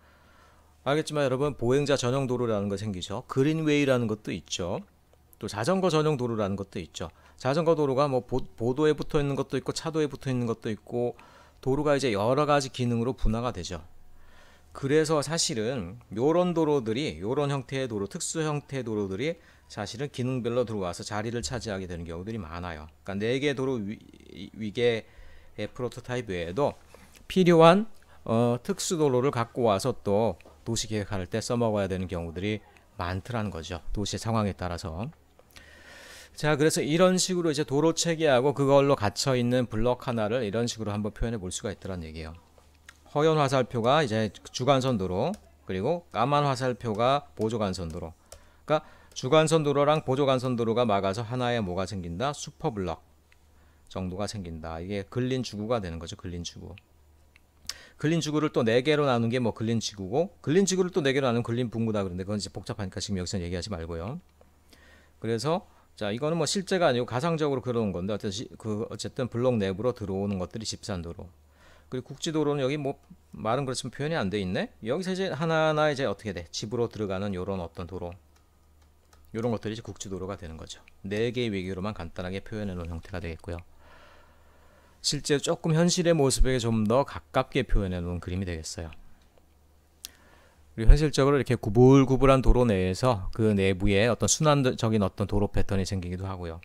알겠지만 여러분 보행자 전용 도로라는 거 생기죠. 그린웨이라는 것도 있죠. 또 자전거 전용 도로라는 것도 있죠. 자전거 도로가 뭐 보, 도에 붙어 있는 것도 있고 차도에 붙어 있는 것도 있고 도로가 이제 여러 가지 기능으로 분화가 되죠. 그래서 사실은 요런 도로들이 요런 형태의 도로 특수 형태의 도로들이 사실은 기능별로 들어와서 자리를 차지하게 되는 경우들이 많아요. 그러니까 4개 도로 위, 계 프로토타입 외에도 필요한 어, 특수도로를 갖고 와서 또 도시 계획할 때 써먹어야 되는 경우들이 많더라는 거죠. 도시의 상황에 따라서. 자, 그래서 이런 식으로 이제 도로 체계하고 그걸로 갇혀 있는 블럭 하나를 이런 식으로 한번 표현해 볼 수가 있더란 얘기예요. 허연 화살표가 이제 주간선 도로, 그리고 까만 화살표가 보조간선 도로. 그러니까 주간선 도로랑 보조간선 도로가 막아서 하나의 뭐가 생긴다? 슈퍼블럭 정도가 생긴다. 이게 글린 지구가 되는 거죠. 글린 지구. 글린 지구를 또 네 개로 나눈 게 뭐 글린 지구고 글린 지구를 또 네 개로 나눈 글린 분구다 그런데 그건 이제 복잡하니까 지금 여기서 얘기하지 말고요. 그래서 자 이거는 뭐 실제가 아니고 가상적으로 그런 건데 어쨌든 그 어쨌든 블록 내부로 들어오는 것들이 집산도로 그리고 국지도로는 여기 뭐 말은 그렇지만 표현이 안 돼 있네 여기서 이제 하나하나 이제 어떻게 돼 집으로 들어가는 요런 어떤 도로 이런 것들이 이제 국지도로가 되는 거죠. 네 개의 외교로만 간단하게 표현해 놓은 형태가 되겠고요. 실제 조금 현실의 모습에 좀 더 가깝게 표현해 놓은 그림이 되겠어요. 그리고 현실적으로 이렇게 구불구불한 도로 내에서 그 내부에 어떤 순환적인 어떤 도로 패턴이 생기기도 하고요.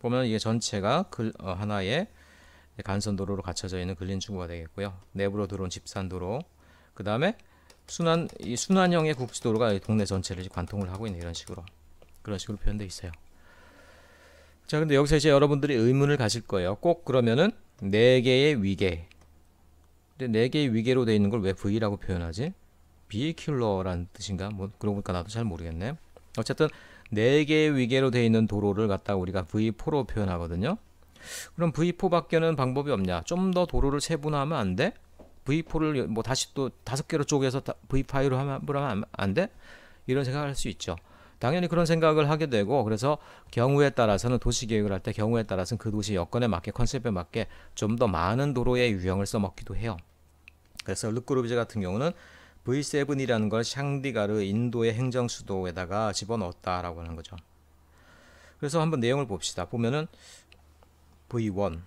보면 이게 전체가 글, 어, 하나의 간선 도로로 갖춰져 있는 근린 중구가 되겠고요. 내부로 들어온 집산 도로, 그 다음에 순환 이 순환형의 국지도로가 동네 전체를 관통을 하고 있는 이런 식으로 그런 식으로 표현되어 있어요. 자, 근데 여기서 이제 여러분들이 의문을 가질 거예요. 꼭 그러면은 4개의 위계. 근데 4개의 위계로 되어 있는 걸 왜 V라고 표현하지? 비킬러라는 뜻인가? 뭐 그러고 보니까 나도 잘 모르겠네. 어쨌든 4개의 위계로 되어 있는 도로를 갖다 우리가 V4로 표현하거든요. 그럼 V4밖에는 방법이 없냐? 좀 더 도로를 세분화하면 안 돼? V4를 뭐 다시 또 다섯 개로 쪼개서 V5로 하면 안 돼? 이런 생각할 수 있죠. 당연히 그런 생각을 하게 되고 그래서 경우에 따라서는 도시 계획을 할 때 경우에 따라서는 그 도시 여건에 맞게 컨셉에 맞게 좀 더 많은 도로의 유형을 써먹기도 해요. 그래서 르꾸르비즈 같은 경우는 V7이라는 걸 샹디가르 인도의 행정 수도에다가 집어넣었다라고 하는 거죠. 그래서 한번 내용을 봅시다. 보면은 V1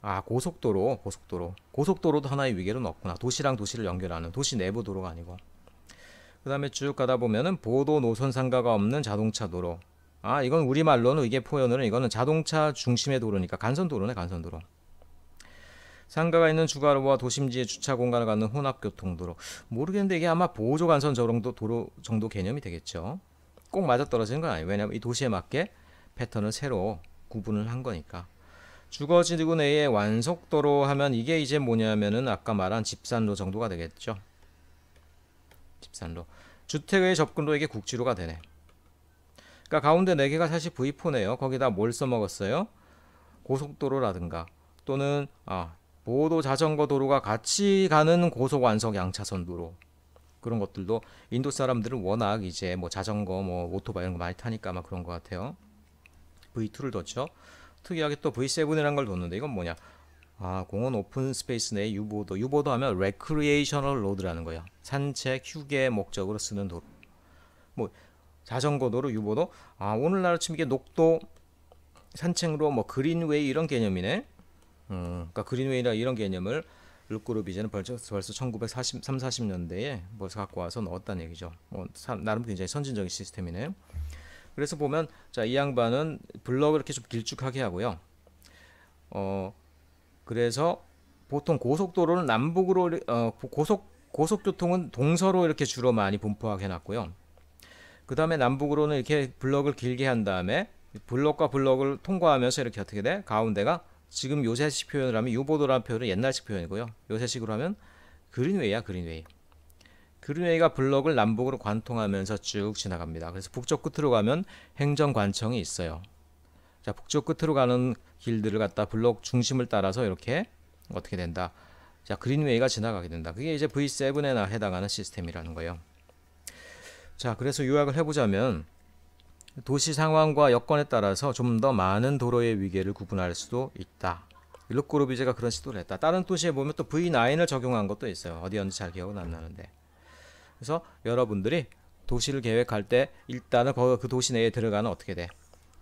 아 고속도로 고속도로 고속도로도 하나의 위계로 넣었구나. 도시랑 도시를 연결하는 도시 내부 도로가 아니고 그 다음에 쭉 가다 보면은 보도 노선 상가가 없는 자동차 도로. 아 이건 우리말로는 이게 표현으로는 이거는 자동차 중심의 도로니까 간선도로네 간선도로. 상가가 있는 주가로와 도심지의 주차 공간을 갖는 혼합교통도로. 모르겠는데 이게 아마 보조 간선 저도 도로 정도 개념이 되겠죠. 꼭 맞아떨어지는 건 아니에요. 왜냐면이 도시에 맞게 패턴을 새로 구분을 한 거니까. 주거지구 내에 완속도로 하면 이게 이제 뭐냐면은 아까 말한 집산로 정도가 되겠죠. 집산로 주택의 접근로에게 국지로가 되네. 그러니까 가운데 4개가 사실 V4네요. 거기다 뭘 써먹었어요? 고속도로라든가 또는 아, 보도 자전거 도로가 같이 가는 고속 완성 양차선 도로 그런 것들도 인도 사람들은 워낙 이제 뭐 자전거 뭐 오토바이 이런 거 많이 타니까 막 그런 것 같아요. V2를 뒀죠. 특이하게 또 V7이라는 걸 뒀는데 이건 뭐냐? 아, 공원 오픈 스페이스 내 유보도. 유보도 하면 레크리에이셔널 로드라는 거야 산책, 휴게 목적으로 쓰는 도로. 뭐 자전거 도로, 유보도. 아, 오늘날로 치면 이게 녹도, 산책로, 뭐 그린웨이 이런 개념이네. 음, 그러니까 그린웨이나 이런 개념을 르꾸르 비제는 벌써, 벌써 1943, 40년대에 벌써 갖고 와서 넣었다는 얘기죠. 뭐, 사, 나름 굉장히 선진적인 시스템이네요. 그래서 보면 자, 이 양반은 블럭을 이렇게 좀 길쭉하게 하고요. 어, 그래서 보통 고속도로는 남북으로 어, 고속 고속교통은 동서로 이렇게 주로 많이 분포하게 해놨고요. 그 다음에 남북으로는 이렇게 블럭을 길게 한 다음에 블럭과 블럭을 통과하면서 이렇게 어떻게 돼? 가운데가 지금 요새식 표현을 하면 유보도라는 표현은 옛날식 표현이고요. 요새식으로 하면 그린웨이야 그린웨이. 그린웨이가 블럭을 남북으로 관통하면서 쭉 지나갑니다. 그래서 북쪽 끝으로 가면 행정관청이 있어요. 자, 북쪽 끝으로 가는 길들을 갖다 블록 중심을 따라서 이렇게 어떻게 된다. 자, 그린웨이가 지나가게 된다. 그게 이제 V7에나 해당하는 시스템이라는 거예요. 자, 그래서 요약을 해보자면 도시 상황과 여건에 따라서 좀 더 많은 도로의 위계를 구분할 수도 있다. 르꼬르비제가 그런 시도를 했다. 다른 도시에 보면 또 V9을 적용한 것도 있어요. 어디였는지 잘 기억은 안 나는데. 그래서 여러분들이 도시를 계획할 때 일단은 그 도시 내에 들어가는 어떻게 돼?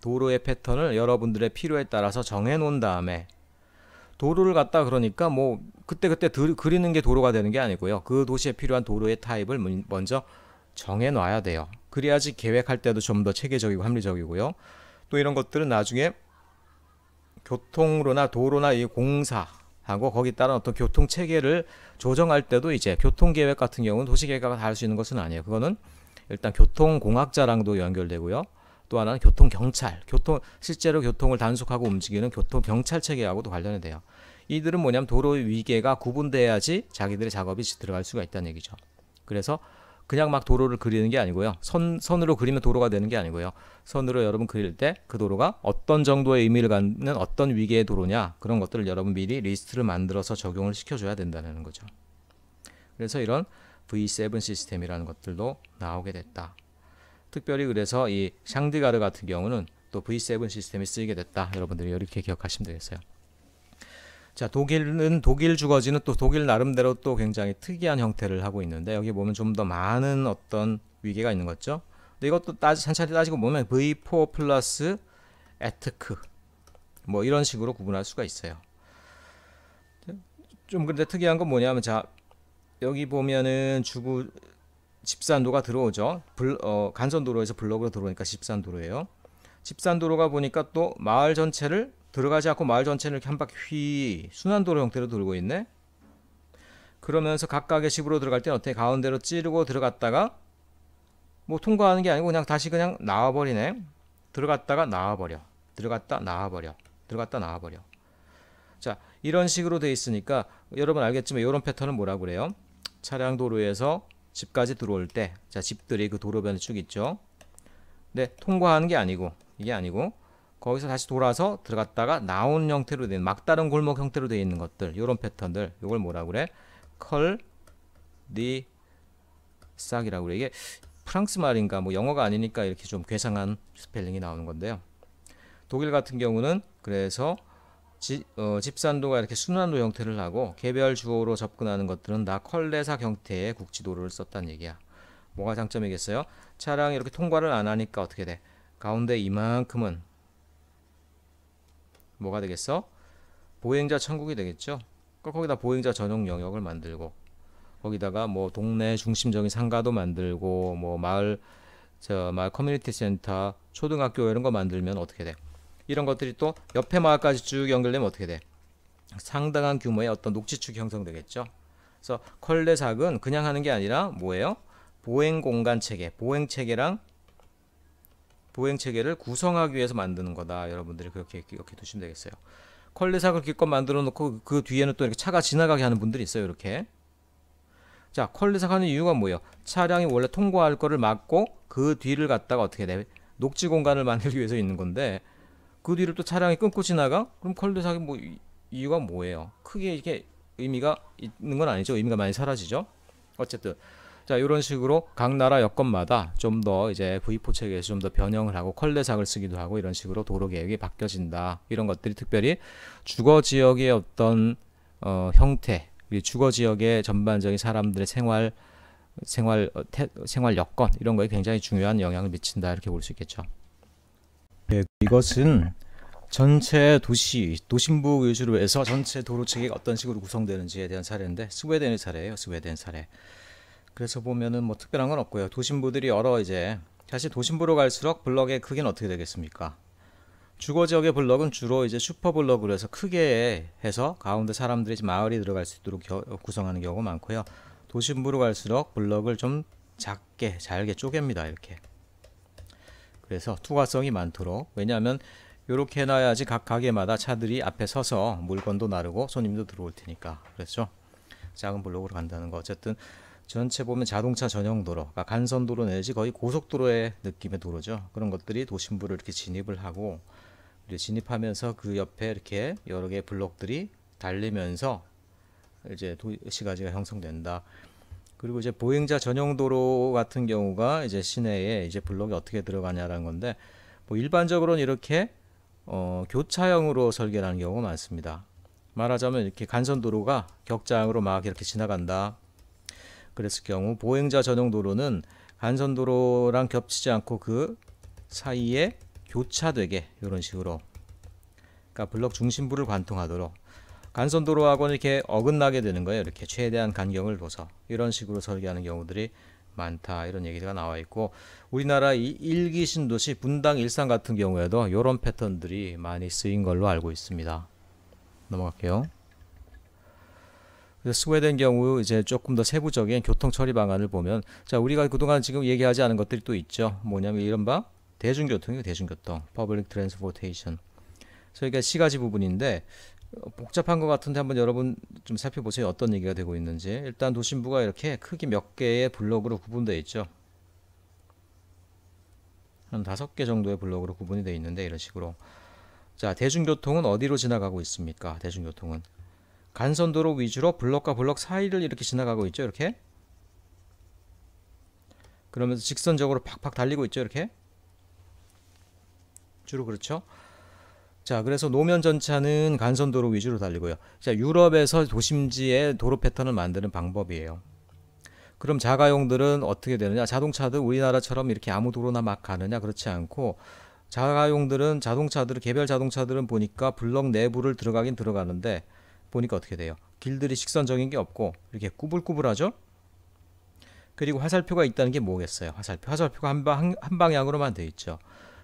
도로의 패턴을 여러분들의 필요에 따라서 정해 놓은 다음에 도로를 갖다 그러니까 뭐 그때그때 그때 그리는 게 도로가 되는 게 아니고요. 그 도시에 필요한 도로의 타입을 먼저 정해 놔야 돼요. 그래야지 계획할 때도 좀 더 체계적이고 합리적이고요. 또 이런 것들은 나중에 교통으로나 도로나 이 공사하고 거기 따른 어떤 교통 체계를 조정할 때도 이제 교통 계획 같은 경우는 도시 계획과 다할 수 있는 것은 아니에요. 그거는 일단 교통공학자랑도 연결되고요. 또 하나는 교통 경찰, 교통 실제로 교통을 단속하고 움직이는 교통 경찰 체계하고도 관련이 돼요. 이들은 뭐냐면 도로의 위계가 구분돼야지 자기들의 작업이 들어갈 수가 있다는 얘기죠. 그래서 그냥 막 도로를 그리는 게 아니고요. 선, 선으로 그리면 도로가 되는 게 아니고요. 선으로 여러분 그릴 때 그 도로가 어떤 정도의 의미를 갖는 어떤 위계의 도로냐 그런 것들을 여러분 미리 리스트를 만들어서 적용을 시켜줘야 된다는 거죠. 그래서 이런 V7 시스템이라는 것들도 나오게 됐다. 특별히 그래서 이 샹드가르 같은 경우는 또 V7 시스템이 쓰이게 됐다. 여러분들이 이렇게 기억하시면 되겠어요. 자, 독일은 독일 주거지는 또 독일 나름대로 또 굉장히 특이한 형태를 하고 있는데 여기 보면 좀 더 많은 어떤 위계가 있는 거죠. 근데 이것도 따지 찬찬히 따지고 보면 V4 플러스 에트크 뭐 이런 식으로 구분할 수가 있어요. 좀 근데 특이한 건 뭐냐면 자 여기 보면은 주구 집산도가 들어오죠. 불, 어, 간선도로에서 블럭으로 들어오니까 집산도로예요. 집산도로가 보니까 또 마을 전체를 들어가지 않고 마을 전체를 이렇게 한 바퀴 휘 순환도로 형태로 돌고 있네. 그러면서 각각의 집으로 들어갈 때는 어떻게 가운데로 찌르고 들어갔다가 뭐 통과하는 게 아니고 그냥 다시 그냥 나와버리네. 들어갔다가 나와버려. 들어갔다 나와버려. 들어갔다 나와버려. 자 이런 식으로 돼 있으니까 여러분 알겠지만 이런 패턴은 뭐라고 그래요? 차량 도로에서 집까지 들어올 때, 자, 집들이 그 도로변에 쭉 있죠. 네, 통과하는 게 아니고, 이게 아니고, 거기서 다시 돌아서 들어갔다가 나온 형태로 된 막다른 골목 형태로 되어 있는 것들, 이런 패턴들, 이걸 뭐라 그래? 컬, 니, 싹이라고 그래. 이게 프랑스 말인가, 뭐 영어가 아니니까 이렇게 좀 괴상한 스펠링이 나오는 건데요. 독일 같은 경우는 그래서 지, 어, 집산도가 이렇게 순환도 형태를 하고 개별 주어로 접근하는 것들은 다 컬레사 형태의 국지도로를 썼다는 얘기야. 뭐가 장점이겠어요? 차량이 이렇게 통과를 안 하니까 어떻게 돼? 가운데 이만큼은 뭐가 되겠어? 보행자 천국이 되겠죠. 거기다 보행자 전용 영역을 만들고 거기다가 뭐 동네 중심적인 상가도 만들고 뭐 마을 저 마을 커뮤니티 센터, 초등학교 이런 거 만들면 어떻게 돼? 이런 것들이 또 옆에 마을까지 쭉 연결되면 어떻게 돼? 상당한 규모의 어떤 녹지축이 형성되겠죠. 그래서 컬레삭은 그냥 하는 게 아니라 뭐예요? 보행 공간 체계, 보행 체계랑 보행 체계를 구성하기 위해서 만드는 거다. 여러분들이 그렇게 이렇게 두시면 되겠어요. 컬레삭을 기껏 만들어 놓고 그 뒤에는 또 이렇게 차가 지나가게 하는 분들이 있어요. 이렇게. 자, 컬레삭 하는 이유가 뭐예요? 차량이 원래 통과할 거를 막고 그 뒤를 갖다가 어떻게 돼? 녹지 공간을 만들기 위해서 있는 건데 그 뒤를 또 차량이 끊고 지나가? 그럼 컬드삭이 뭐 이유가 뭐예요? 크게 이게 렇 의미가 있는 건 아니죠. 의미가 많이 사라지죠. 어쨌든 자 이런 식으로 각 나라 여건마다 좀 더 이제 V4 계에서좀 더 변형을 하고 컬레상을 쓰기도 하고 이런 식으로 도로 계획이 바뀌어진다. 이런 것들이 특별히 주거 지역의 어떤 어, 형태, 주거 지역의 전반적인 사람들의 생활 생활 어, 태, 생활 여건 이런 거에 굉장히 중요한 영향을 미친다 이렇게 볼 수 있겠죠. 네, 이것은 전체 도시, 도심부 위주로 해서 전체 도로 체계가 어떤 식으로 구성되는지에 대한 사례인데 스웨덴의 사례예요. 스웨덴 사례. 그래서 보면은 뭐 특별한 건 없고요. 도심부들이 여러 이제 사실 도심부로 갈수록 블럭의 크기는 어떻게 되겠습니까? 주거 지역의 블럭은 주로 이제 슈퍼 블럭으로 해서 크게 해서 가운데 사람들이 마을이 들어갈 수 있도록 겨, 구성하는 경우가 많고요. 도심부로 갈수록 블럭을 좀 작게 잘게 쪼갭니다. 이렇게. 그래서 투과성이 많도록 왜냐하면 이렇게 해놔야지 각 가게마다 차들이 앞에 서서 물건도 나르고 손님도 들어올 테니까 그렇죠 작은 블록으로 간다는 거 어쨌든 전체 보면 자동차 전용 도로, 그러니까 간선 도로 내지 거의 고속도로의 느낌의 도로죠. 그런 것들이 도심부를 이렇게 진입을 하고 진입하면서 그 옆에 이렇게 여러 개의 블록들이 달리면서 이제 도시가지가 형성된다. 그리고 이제 보행자 전용 도로 같은 경우가 이제 시내에 이제 블록이 어떻게 들어가냐라는 건데 뭐 일반적으로는 이렇게 어, 교차형으로 설계하는 경우가 많습니다. 말하자면 이렇게 간선 도로가 격장으로막 이렇게 지나간다. 그랬을 경우 보행자 전용 도로는 간선 도로랑 겹치지 않고 그 사이에 교차되게 이런 식으로 그러니까 블록 중심부를 관통하도록 간선도로하고는 이렇게 어긋나게 되는 거예요. 이렇게 최대한 간격을 둬서 이런 식으로 설계하는 경우들이 많다 이런 얘기가 나와 있고 우리나라 일기 신도시 분당 일상 같은 경우에도 이런 패턴들이 많이 쓰인 걸로 알고 있습니다. 넘어갈게요. 스웨덴 경우 이제 조금 더 세부적인 교통 처리 방안을 보면 자 우리가 그동안 지금 얘기하지 않은 것들이 또 있죠. 뭐냐면 이른바 대중교통이 요 대중교통, 퍼블릭 트랜스포테이션. 그러니까 시가지 부분인데 복잡한 것 같은데 한번 여러분 좀 살펴보세요. 어떤 얘기가 되고 있는지. 일단 도심부가 이렇게 크기몇 개의 블록으로 구분되어 있죠. 한 다섯 개 정도의 블록으로 구분이 되어 있는데 이런 식으로. 자, 대중교통은 어디로 지나가고 있습니까? 대중교통은 간선도로 위주로 블록과 블록 사이를 이렇게 지나가고 있죠. 이렇게. 그러면서 직선적으로 팍팍 달리고 있죠. 이렇게. 주로 그렇죠. 자, 그래서 노면 전차는 간선도로 위주로 달리고요. 자, 유럽에서 도심지에 도로 패턴을 만드는 방법이에요. 그럼 자가용들은 어떻게 되느냐? 자동차들 우리나라처럼 이렇게 아무 도로나 막 가느냐? 그렇지 않고 자가용들은 자동차들 개별 자동차들은 보니까 블럭 내부를 들어가긴 들어가는데 보니까 어떻게 돼요? 길들이 직선적인 게 없고 이렇게 꾸불꾸불하죠? 그리고 화살표가 있다는 게 뭐겠어요? 화살표. 화살표가 한, 방, 한 방향으로만 돼 있죠.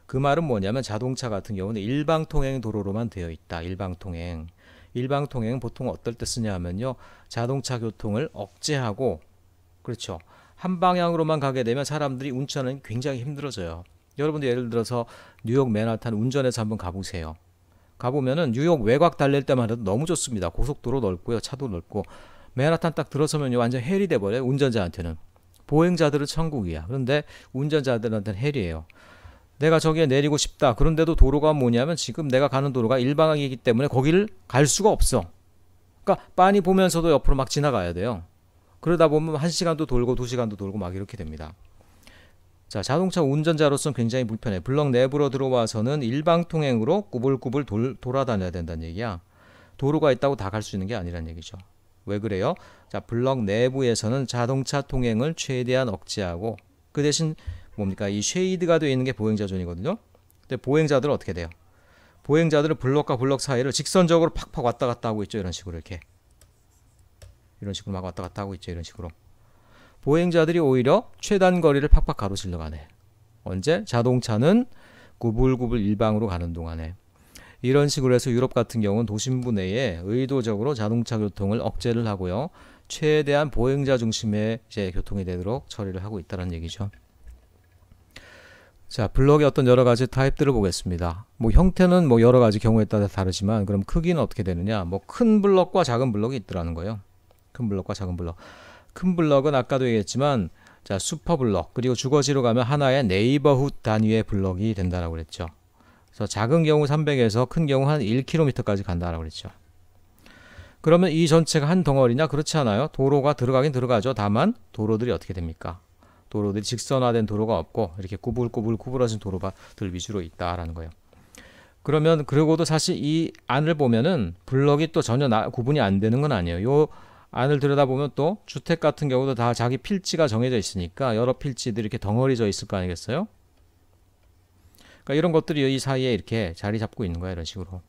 그 말은 뭐냐면 자동차 같은 경우는 일방통행 도로로만 되어 있다. 일방통행. 일방통행 보통 어떨 때 쓰냐 하면요. 자동차 교통을 억제하고 그렇죠. 한 방향으로만 가게 되면 사람들이 운전은 굉장히 힘들어져요. 여러분도 예를 들어서 뉴욕 맨하탄 운전해서 한번 가보세요. 가보면은 뉴욕 외곽 달랠 때만 해도 너무 좋습니다. 고속도로 넓고요. 차도 넓고. 맨하탄 딱 들어서면요. 완전 헬이 돼버려요. 운전자한테는. 보행자들은 천국이야. 그런데 운전자들한테는 헬이에요. 내가 저기에 내리고 싶다. 그런데도 도로가 뭐냐면 지금 내가 가는 도로가 일방향이기 때문에 거기를 갈 수가 없어. 그러니까 빤히 보면서도 옆으로 막 지나가야 돼요. 그러다 보면 한 시간도 돌고 두 시간도 돌고 막 이렇게 됩니다. 자, 자동차 운전자로서는 굉장히 불편해. 블럭 내부로 들어와서는 일방통행으로 꾸불꾸불 돌, 돌아다녀야 된다는 얘기야. 도로가 있다고 다 갈 수 있는 게 아니란 얘기죠. 왜 그래요? 자, 블럭 내부에서는 자동차 통행을 최대한 억제하고 그 대신 뭡니까 이 쉐이드가 되어 있는 게 보행자 존이거든요. 근데 보행자들은 어떻게 돼요? 보행자들은 블록과블록 사이를 직선적으로 팍팍 왔다 갔다 하고 있죠. 이런 식으로 이렇게 이런 식으로 막 왔다 갔다 하고 있죠. 이런 식으로 보행자들이 오히려 최단 거리를 팍팍 가로질러 가네. 언제 자동차는 구불구불 일방으로 가는 동안에 이런 식으로 해서 유럽 같은 경우는 도심부 내에 의도적으로 자동차 교통을 억제를 하고요. 최대한 보행자 중심의 이제 교통이 되도록 처리를 하고 있다는 얘기죠. 자, 블록의 어떤 여러 가지 타입들을 보겠습니다. 뭐 형태는 뭐 여러 가지 경우에 따라 다르지만 그럼 크기는 어떻게 되느냐? 뭐 큰 블록과 작은 블록이 있더라는 거예요. 큰 블록과 작은 블록. 큰 블럭은 아까도 얘기했지만 자, 슈퍼 블럭 그리고 주거지로 가면 하나의 네이버훗 단위의 블럭이 된다라고 그랬죠. 그래서 작은 경우 300에서 큰 경우 한 1km까지 간다라고 그랬죠. 그러면 이 전체가 한 덩어리냐? 그렇지 않아요. 도로가 들어가긴 들어가죠. 다만 도로들이 어떻게 됩니까? 도로들이 직선화된 도로가 없고 이렇게 구불구불 구부러진 도로들 위주로 있다라는 거예요. 그러면 그리고도 사실 이 안을 보면은 블럭이 또 전혀 나, 구분이 안 되는 건 아니에요. 요 안을 들여다보면 또 주택 같은 경우도 다 자기 필지가 정해져 있으니까 여러 필지들이 이렇게 덩어리져 있을 거 아니겠어요? 그러니까 이런 것들이 이 사이에 이렇게 자리 잡고 있는 거야 이런 식으로.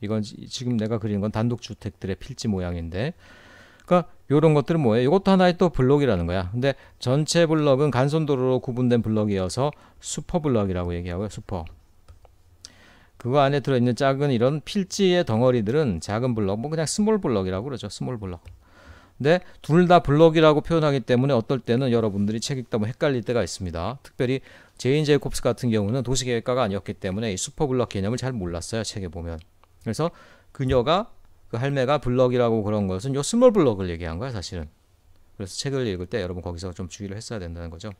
이건 지금 내가 그리는 건 단독 주택들의 필지 모양인데 그러니까 이런 것들은 뭐예요? 이것도 하나의 또 블록이라는 거야. 근데 전체 블록은 간선도로로 구분된 블록이어서 슈퍼 블록이라고 얘기하고요. 슈퍼. 그거 안에 들어있는 작은 이런 필지의 덩어리들은 작은 블록, 뭐 그냥 스몰 블록이라고 그러죠. 스몰 블록. 근데 둘 다 블록이라고 표현하기 때문에 어떨 때는 여러분들이 책 읽다 보면 헷갈릴 때가 있습니다. 특별히 제인 제이콥스 같은 경우는 도시계획가가 아니었기 때문에 이 슈퍼 블록 개념을 잘 몰랐어요. 책에 보면. 그래서 그녀가 그 할매가 블럭이라고 그런 것은 요 스몰 블럭을 얘기한 거야 사실은. 그래서 책을 읽을 때 여러분 거기서 좀 주의를 했어야 된다는 거죠.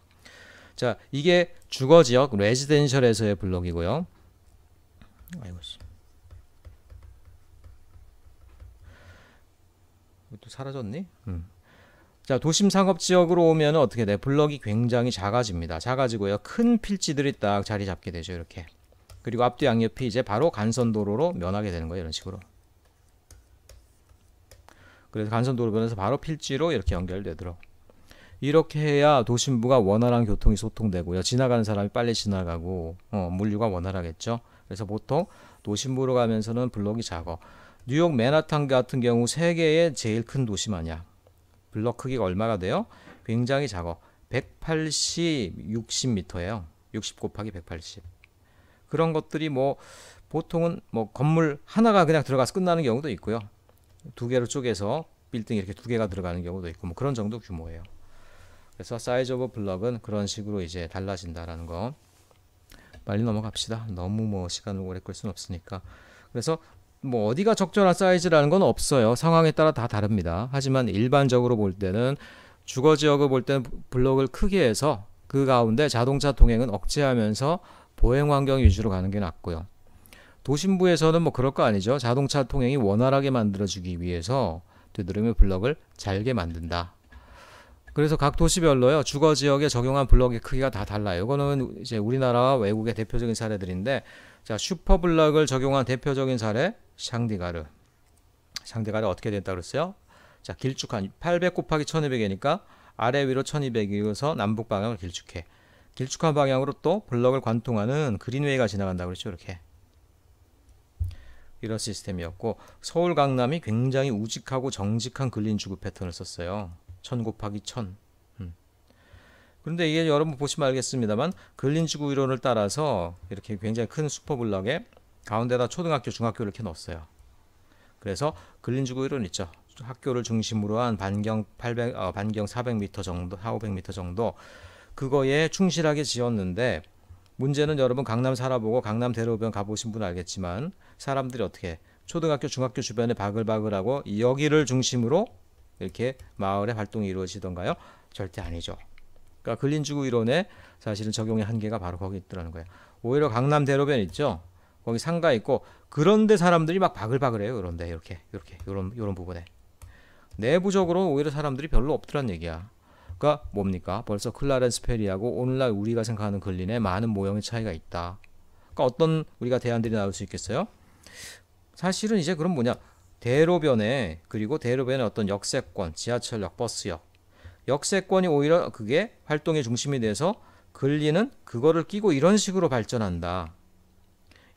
자, 이게 주거 지역 레지덴셜에서의 블럭이고요 아이고 씨. 또 사라졌니? 음. 자, 도심 상업 지역으로 오면 어떻게 돼? 블럭이 굉장히 작아집니다. 작아지고요. 큰 필지들이 딱 자리 잡게 되죠. 이렇게. 그리고 앞뒤 양옆이 이제 바로 간선도로로 면하게 되는 거예요. 이런 식으로. 그래서 간선도로 변해서 바로 필지로 이렇게 연결되도록 이렇게 해야 도심부가 원활한 교통이 소통되고요. 지나가는 사람이 빨리 지나가고 어, 물류가 원활하겠죠. 그래서 보통 도심부로 가면서는 블록이 작아 뉴욕 맨하탄 같은 경우 세계의 제일 큰 도심 아니야. 블록 크기가 얼마가 돼요? 굉장히 작아 180, 6 0미터예요60 곱하기 180. 그런 것들이 뭐 보통은 뭐 건물 하나가 그냥 들어가서 끝나는 경우도 있고요. 두 개로 쪼개서 빌딩 이렇게 두 개가 들어가는 경우도 있고 뭐 그런 정도 규모예요. 그래서 사이즈 오브 블럭은 그런 식으로 이제 달라진다라는 거. 빨리 넘어갑시다. 너무 뭐 시간을 오래 끌 수는 없으니까. 그래서 뭐 어디가 적절한 사이즈라는 건 없어요. 상황에 따라 다 다릅니다. 하지만 일반적으로 볼 때는 주거 지역을 볼 때는 블록을 크게 해서 그 가운데 자동차 통행은 억제하면서 보행 환경 위주로 가는 게 낫고요. 도심부에서는 뭐 그럴 거 아니죠. 자동차 통행이 원활하게 만들어주기 위해서 되도록이면 블럭을 잘게 만든다. 그래서 각 도시별로요 주거 지역에 적용한 블럭의 크기가 다 달라요. 이거는 이제 우리나라와 외국의 대표적인 사례들인데 자 슈퍼 블럭을 적용한 대표적인 사례 샹디가르. 샹디가르 어떻게 됐다 그랬어요? 자 길쭉한 800 곱하기 1200이니까 아래 위로 1200이어서 남북 방향을 길쭉해. 길쭉한 방향으로 또 블럭을 관통하는 그린웨이가 지나간다 그랬죠 이렇게. 이런 시스템이었고 서울 강남이 굉장히 우직하고 정직한 근린 주구 패턴을 썼어요. 1000 곱하기 1000. 음. 그런데 이게 여러분 보시면 알겠습니다만 근린 지구 이론을 따라서 이렇게 굉장히 큰 슈퍼블럭에 가운데다 초등학교, 중학교를 이렇게 넣었어요. 그래서 근린 지구 이론 있죠. 학교를 중심으로 한 반경 800 어, 반경 400m 정도, 4, 500m 정도 그거에 충실하게 지었는데 문제는 여러분 강남 살아보고 강남 대로변 가보신 분 알겠지만 사람들이 어떻게 초등학교 중학교 주변에 바글바글하고 여기를 중심으로 이렇게 마을의 활동이 이루어지던가요? 절대 아니죠. 그러니까 근린지구 이론에 사실은 적용의 한계가 바로 거기 있더라는 거예요. 오히려 강남 대로변 있죠. 거기 상가 있고 그런데 사람들이 막 바글바글해요. 그런데 이렇게 이렇게 이런 이런 부분에 내부적으로 오히려 사람들이 별로 없더란 얘기야. 그러니까 뭡니까? 벌써 클라렌스 페리하고 오늘날 우리가 생각하는 근린의 많은 모형의 차이가 있다. 그러니까 어떤 우리가 대안들이 나올 수 있겠어요? 사실은 이제 그럼 뭐냐? 대로변에 그리고 대로변의 어떤 역세권, 지하철역, 버스역. 역세권이 오히려 그게 활동의 중심이 돼서 근린은 그거를 끼고 이런 식으로 발전한다.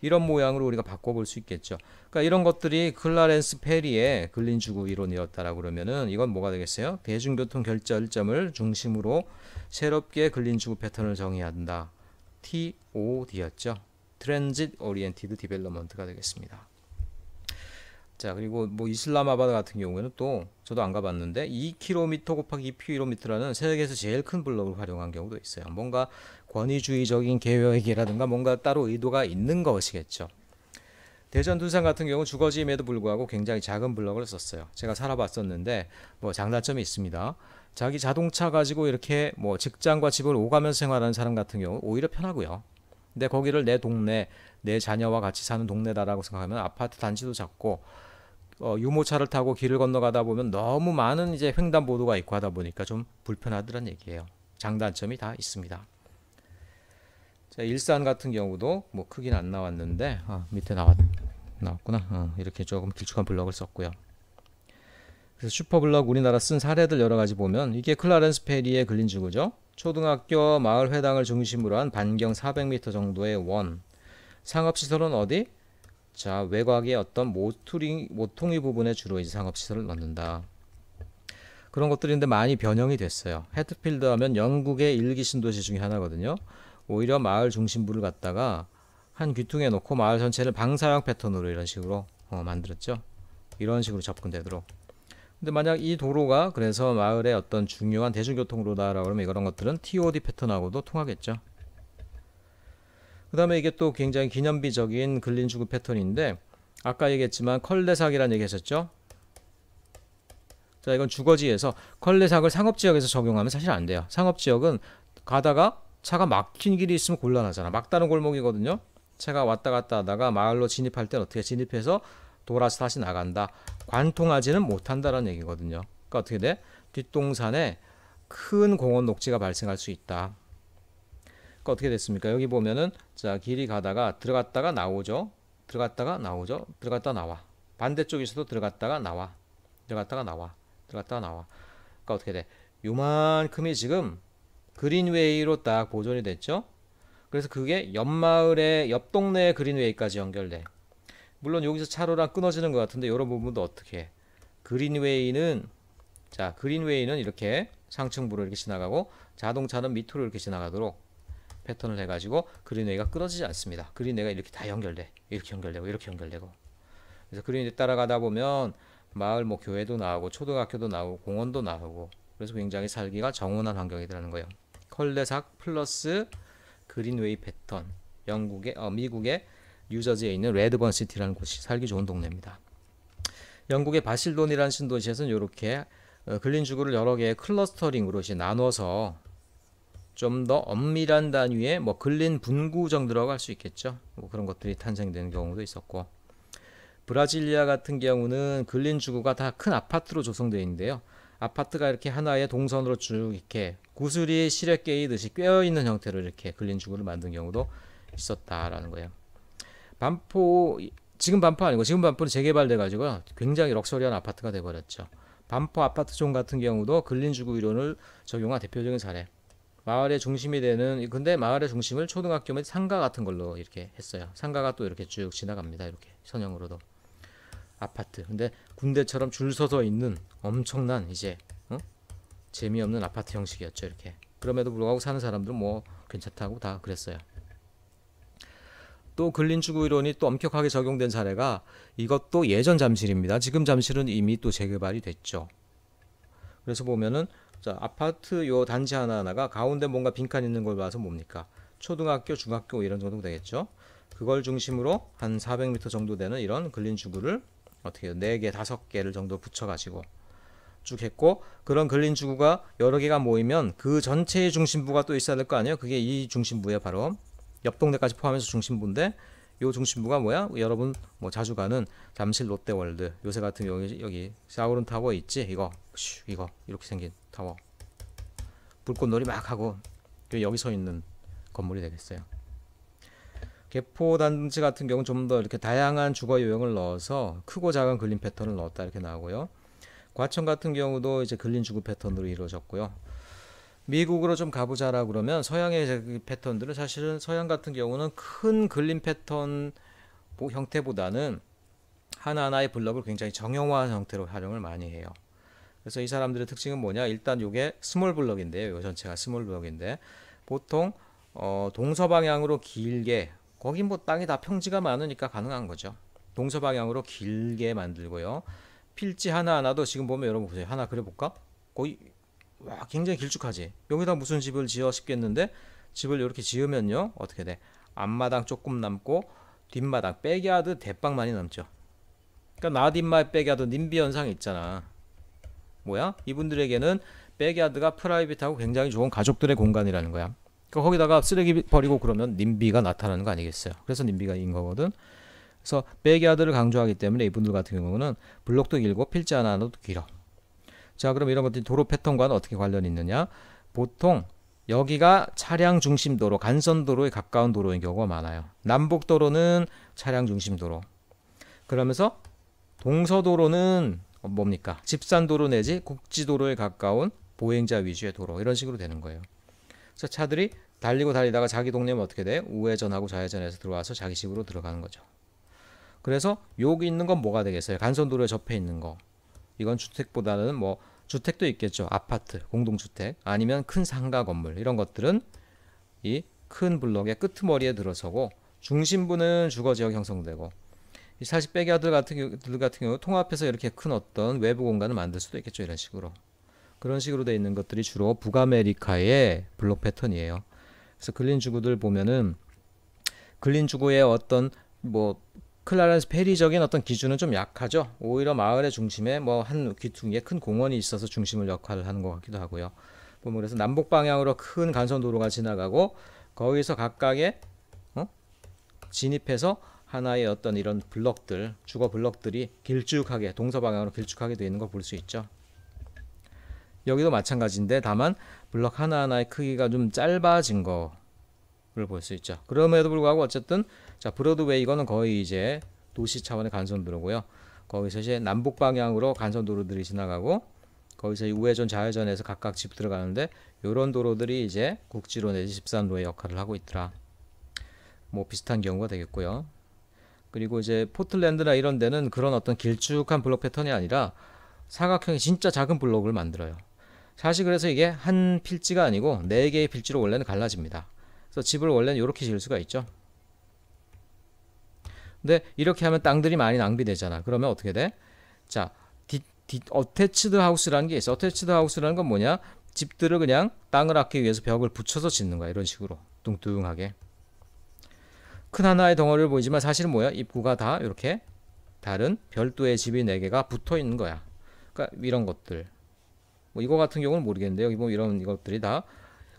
이런 모양으로 우리가 바꿔볼 수 있겠죠. 그러니까 이런 것들이 클라렌스 페리의 글린주구 이론이었다라고 그러면은 이건 뭐가 되겠어요? 대중교통 결절점을 중심으로 새롭게 글린주구 패턴을 정의해야 한다. TOD였죠. 트랜짓 오리엔티드 디벨로먼트가 되겠습니다. 자 그리고 뭐 이슬라마바드 같은 경우에는 또 저도 안 가봤는데 2km 곱하기 2km라는 세계에서 제일 큰 블록을 활용한 경우도 있어요. 뭔가 권위주의적인 계획이라든가 뭔가 따로 의도가 있는 것이겠죠. 대전 둔산 같은 경우 주거지임에도 불구하고 굉장히 작은 블럭을 썼어요. 제가 살아봤었는데 뭐 장단점이 있습니다. 자기 자동차 가지고 이렇게 뭐 직장과 집을 오가면서 생활하는 사람 같은 경우 오히려 편하고요. 근데 거기를 내 동네, 내 자녀와 같이 사는 동네다라고 생각하면 아파트 단지도 작고 어, 유모차를 타고 길을 건너가다 보면 너무 많은 이제 횡단보도가 있고 하다 보니까 좀 불편하더란 얘기예요. 장단점이 다 있습니다. 자, 일산 같은 경우도 뭐 크기는 안 나왔는데 아, 밑에 나왔, 나왔구나. 아, 이렇게 조금 길쭉한 블럭을 썼고요. 그래서 슈퍼블럭 우리나라 쓴 사례들 여러 가지 보면 이게 클라렌스 페리의 글린즈구죠. 초등학교 마을 회당을 중심으로 한 반경 400m 정도의 원. 상업시설은 어디? 자, 외곽의 어떤 모퉁이, 모퉁이 부분에 주로 이제 상업시설을 넣는다. 그런 것들인데 많이 변형이 됐어요. 헤트필드 하면 영국의 일기 신도시 중에 하나거든요. 오히려 마을 중심부를 갖다가 한 귀퉁에 놓고 마을 전체를 방사형 패턴으로 이런 식으로 어, 만들었죠. 이런 식으로 접근되도록. 근데 만약 이 도로가 그래서 마을의 어떤 중요한 대중교통로다라고 그러면 이런 것들은 TOD 패턴하고도 통하겠죠. 그 다음에 이게 또 굉장히 기념비적인 근린주급 패턴인데 아까 얘기했지만 컬레삭이라는 얘기 하셨죠자 이건 주거지에서 컬레삭을 상업지역에서 적용하면 사실 안 돼요. 상업지역은 가다가 차가 막힌 길이 있으면 곤란하잖아. 막다른 골목이거든요. 차가 왔다 갔다 하다가 마을로 진입할 때는 어떻게 진입해서 돌아서 다시 나간다. 관통하지는 못한다라는 얘기거든요. 그러니까 어떻게 돼? 뒷동산에 큰 공원 녹지가 발생할 수 있다. 그러니까 어떻게 됐습니까? 여기 보면은 자 길이 가다가 들어갔다가 나오죠. 들어갔다가 나오죠. 들어갔다 나와. 반대쪽에서도 들어갔다가 나와. 들어갔다가 나와. 들어갔다가 나와. 그러니까 어떻게 돼? 요만큼이 지금 그린웨이로 딱 보존이 됐죠. 그래서 그게 옆마을의 옆 동네의 그린웨이까지 연결돼. 물론 여기서 차로랑 끊어지는 것 같은데 이런 부분도 어떻게 해? 그린웨이는 자 그린웨이는 이렇게 상층부로 이렇게 지나가고 자동차는 밑으로 이렇게 지나가도록 패턴을 해가지고 그린웨이가 끊어지지 않습니다. 그린웨이가 이렇게 다 연결돼. 이렇게 연결되고 이렇게 연결되고 그래서 그린웨이 따라가다 보면 마을 뭐 교회도 나오고 초등학교도 나오고 공원도 나오고 그래서 굉장히 살기가 정원한 환경이라는 거예요. 컬레삭 플러스 그린웨이 패턴 영국의 어, 미국의 뉴저지에 있는 레드번 시티라는 곳이 살기 좋은 동네입니다. 영국의 바실론이라는 신도시에서는 이렇게 어, 근린주구를 여러 개의 클러스터링으로 나눠서 좀 더 엄밀한 단위의 뭐 근린 분구 정도라고 할 수 있겠죠. 뭐 그런 것들이 탄생되는 경우도 있었고 브라질리아 같은 경우는 글린주구가다 큰 아파트로 조성되어 있는데요. 아파트가 이렇게 하나의 동선으로 쭉 이렇게 구슬이 실에 깨이듯이 꿰어있는 형태로 이렇게 글린 주구를 만든 경우도 있었다라는 거예요. 반포 지금 반포 아니고 지금 반포는 재개발돼 가지고 굉장히 럭셔리한 아파트가 돼 버렸죠. 반포 아파트존 같은 경우도 근린 주구 이론을 적용한 대표적인 사례. 마을의 중심이 되는 근데 마을의 중심을 초등학교 및 상가 같은 걸로 이렇게 했어요. 상가가 또 이렇게 쭉 지나갑니다. 이렇게 선형으로도 아파트. 근데 군대처럼 줄 서서 있는 엄청난 이제 재미없는 아파트 형식이었죠. 이렇게. 그럼에도 불구하고 사는 사람들은 뭐 괜찮다고 다 그랬어요. 또 근린 주구 이론이 또 엄격하게 적용된 사례가 이것도 예전 잠실입니다. 지금 잠실은 이미 또 재개발이 됐죠. 그래서 보면은 자, 아파트 요 단지 하나하나가 가운데 뭔가 빈칸 있는 걸 봐서 뭡니까? 초등학교, 중학교 이런 정도 되겠죠. 그걸 중심으로 한 400m 정도 되는 이런 근린 주구를 어떻게 4개, 5개를 정도 붙여 가지고 쭉 했고 그런 글린 주구가 여러 개가 모이면 그 전체의 중심부가 또 있어야 될 거 아니에요. 그게 이중심부에 바로. 옆 동네까지 포함해서 중심부인데 요 중심부가 뭐야? 여러분 뭐 자주 가는 잠실 롯데월드 요새 같은 여기 여기 사우론 타워 있지? 이거 이거 이렇게 생긴 타워 불꽃놀이 막 하고 여기 서 있는 건물이 되겠어요. 개포 단지 같은 경우는 좀더 이렇게 다양한 주거 요형을 넣어서 크고 작은 그림 패턴을 넣었다 이렇게 나오고요. 과천 같은 경우도 이제 근린 주구 패턴으로 이루어졌고요. 미국으로 좀 가보자라 그러면 서양의 그 패턴들은 사실은 서양 같은 경우는 큰글린 패턴 형태보다는 하나하나의 블럭을 굉장히 정형화한 형태로 활용을 많이 해요. 그래서 이 사람들의 특징은 뭐냐? 일단 이게 스몰 블럭인데요. 이 전체가 스몰 블럭인데 보통 어, 동서 방향으로 길게 거긴 뭐 땅이 다 평지가 많으니까 가능한 거죠. 동서 방향으로 길게 만들고요. 필지 하나하나도 지금 보면 여러분 보세요. 하나 그려볼까? 거의 와 굉장히 길쭉하지. 여기다 무슨 집을 지어 싶겠는데 집을 이렇게 지으면요. 어떻게 돼? 앞마당 조금 남고 뒷마당 빼기 하듯 대빵 많이 남죠. 그러니까 나뒷마에 빼기 하듯 님비 현상 이 있잖아. 뭐야? 이분들에게는 백야드가 프라이빗하고 굉장히 좋은 가족들의 공간이라는 거야. 그러니까 거기다가 쓰레기 버리고 그러면 님비가 나타나는 거 아니겠어요. 그래서 님비가인 거거든. 그래서 백야드를 강조하기 때문에 이분들 같은 경우는 블록도 길고 필지 하나도 길어. 자, 그럼 이런 것들이 도로 패턴과는 어떻게 관련이 있느냐? 보통 여기가 차량 중심 도로, 간선 도로에 가까운 도로인 경우가 많아요. 남북 도로는 차량 중심 도로. 그러면서 동서도로는 뭡니까? 집산도로 내지 국지도로에 가까운 보행자 위주의 도로 이런 식으로 되는 거예요. 그래서 차들이 달리고 달리다가 자기 동네면 어떻게 돼? 우회전하고 좌회전해서 들어와서 자기 식으로 들어가는 거죠. 그래서 여기 있는 건 뭐가 되겠어요? 간선도로에 접해 있는 거. 이건 주택보다는 뭐 주택도 있겠죠. 아파트, 공동주택 아니면 큰 상가 건물 이런 것들은 이 큰 블록의 끄트머리에 들어서고 중심부는 주거지역 형성되고 이 40배기 아들 같은, 같은 경우 통합해서 이렇게 큰 어떤 외부 공간을 만들 수도 있겠죠. 이런 식으로. 그런 식으로 돼 있는 것들이 주로 북아메리카의 블록 패턴이에요. 그래서 글린 주구들 보면은 글린 주구의 어떤 뭐 클라렌스 페리적인 어떤 기준은 좀 약하죠. 오히려 마을의 중심에 뭐한 귀퉁이에 큰 공원이 있어서 중심을 역할을 하는 것 같기도 하고요. 뭐 그래서 남북 방향으로 큰 간선 도로가 지나가고 거기서 각각의 어? 진입해서 하나의 어떤 이런 블럭들, 주거 블럭들이 길쭉하게 동서 방향으로 길쭉하게 되어 있는 걸 볼 수 있죠. 여기도 마찬가지인데 다만 블럭 하나하나의 크기가 좀 짧아진 거를 볼 수 있죠. 그럼에도 불구하고 어쨌든 자, 브로드웨이 이거는 거의 이제 도시 차원의 간선도로고요. 거기서 이제 남북 방향으로 간선도로들이 지나가고 거기서 우회전 좌회전에서 각각 집 들어가는데 요런 도로들이 이제 국지로 내지 13로의 역할을 하고 있더라. 뭐 비슷한 경우가 되겠고요. 그리고 이제 포틀랜드나 이런 데는 그런 어떤 길쭉한 블록 패턴이 아니라 사각형의 진짜 작은 블록을 만들어요. 사실 그래서 이게 한 필지가 아니고 네 개의 필지로 원래는 갈라집니다. 그래서 집을 원래는 이렇게 지을 수가 있죠. 근데 이렇게 하면 땅들이 많이 낭비되잖아. 그러면 어떻게 돼? 자, 디, 어태치드 하우스라는 게 있어. 어태치드 하우스라는 건 뭐냐? 집들을 그냥 땅을 아끼기 위해서 벽을 붙여서 짓는 거야. 이런 식으로 뚱뚱하게. 큰 하나의 덩어리를 보이지만 사실은 뭐야? 입구가 다 이렇게 다른 별도의 집이 네개가 붙어 있는 거야. 그러니까 이런 것들. 뭐 이거 같은 경우는 모르겠는데 여기 보면 이런 것들이 다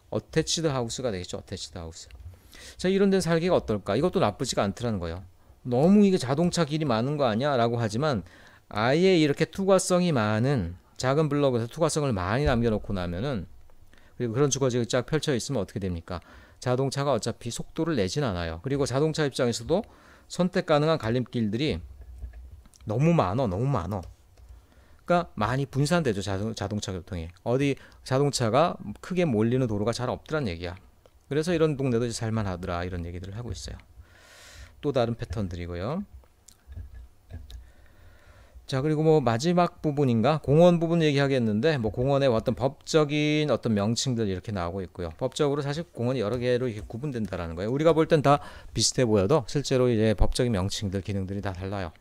어태치드 하우스가 되겠죠. 어태치드 하우스. 자, 이런 데 살기가 어떨까? 이것도 나쁘지가 않더라는 거예요. 너무 이게 자동차 길이 많은 거 아니야? 라고 하지만 아예 이렇게 투과성이 많은 작은 블럭에서 투과성을 많이 남겨놓고 나면은 그리고 그런 주거지가 쫙 펼쳐 있으면 어떻게 됩니까? 자동차가 어차피 속도를 내진 않아요. 그리고 자동차 입장에서도 선택 가능한 갈림길들이 너무 많어, 너무 많어. 그러니까 많이 분산되죠 자동, 자동차 교통이. 어디 자동차가 크게 몰리는 도로가 잘 없더란 얘기야. 그래서 이런 동네도 살만하더라 이런 얘기들을 하고 있어요. 또 다른 패턴들이고요. 자 그리고 뭐 마지막 부분인가 공원 부분 얘기하겠는데 뭐 공원의 어떤 법적인 어떤 명칭들 이렇게 나오고 있고요 법적으로 사실 공원이 여러 개로 이렇게 구분된다라는 거예요 우리가 볼 땐 다 비슷해 보여도 실제로 이제 법적인 명칭들 기능들이 다 달라요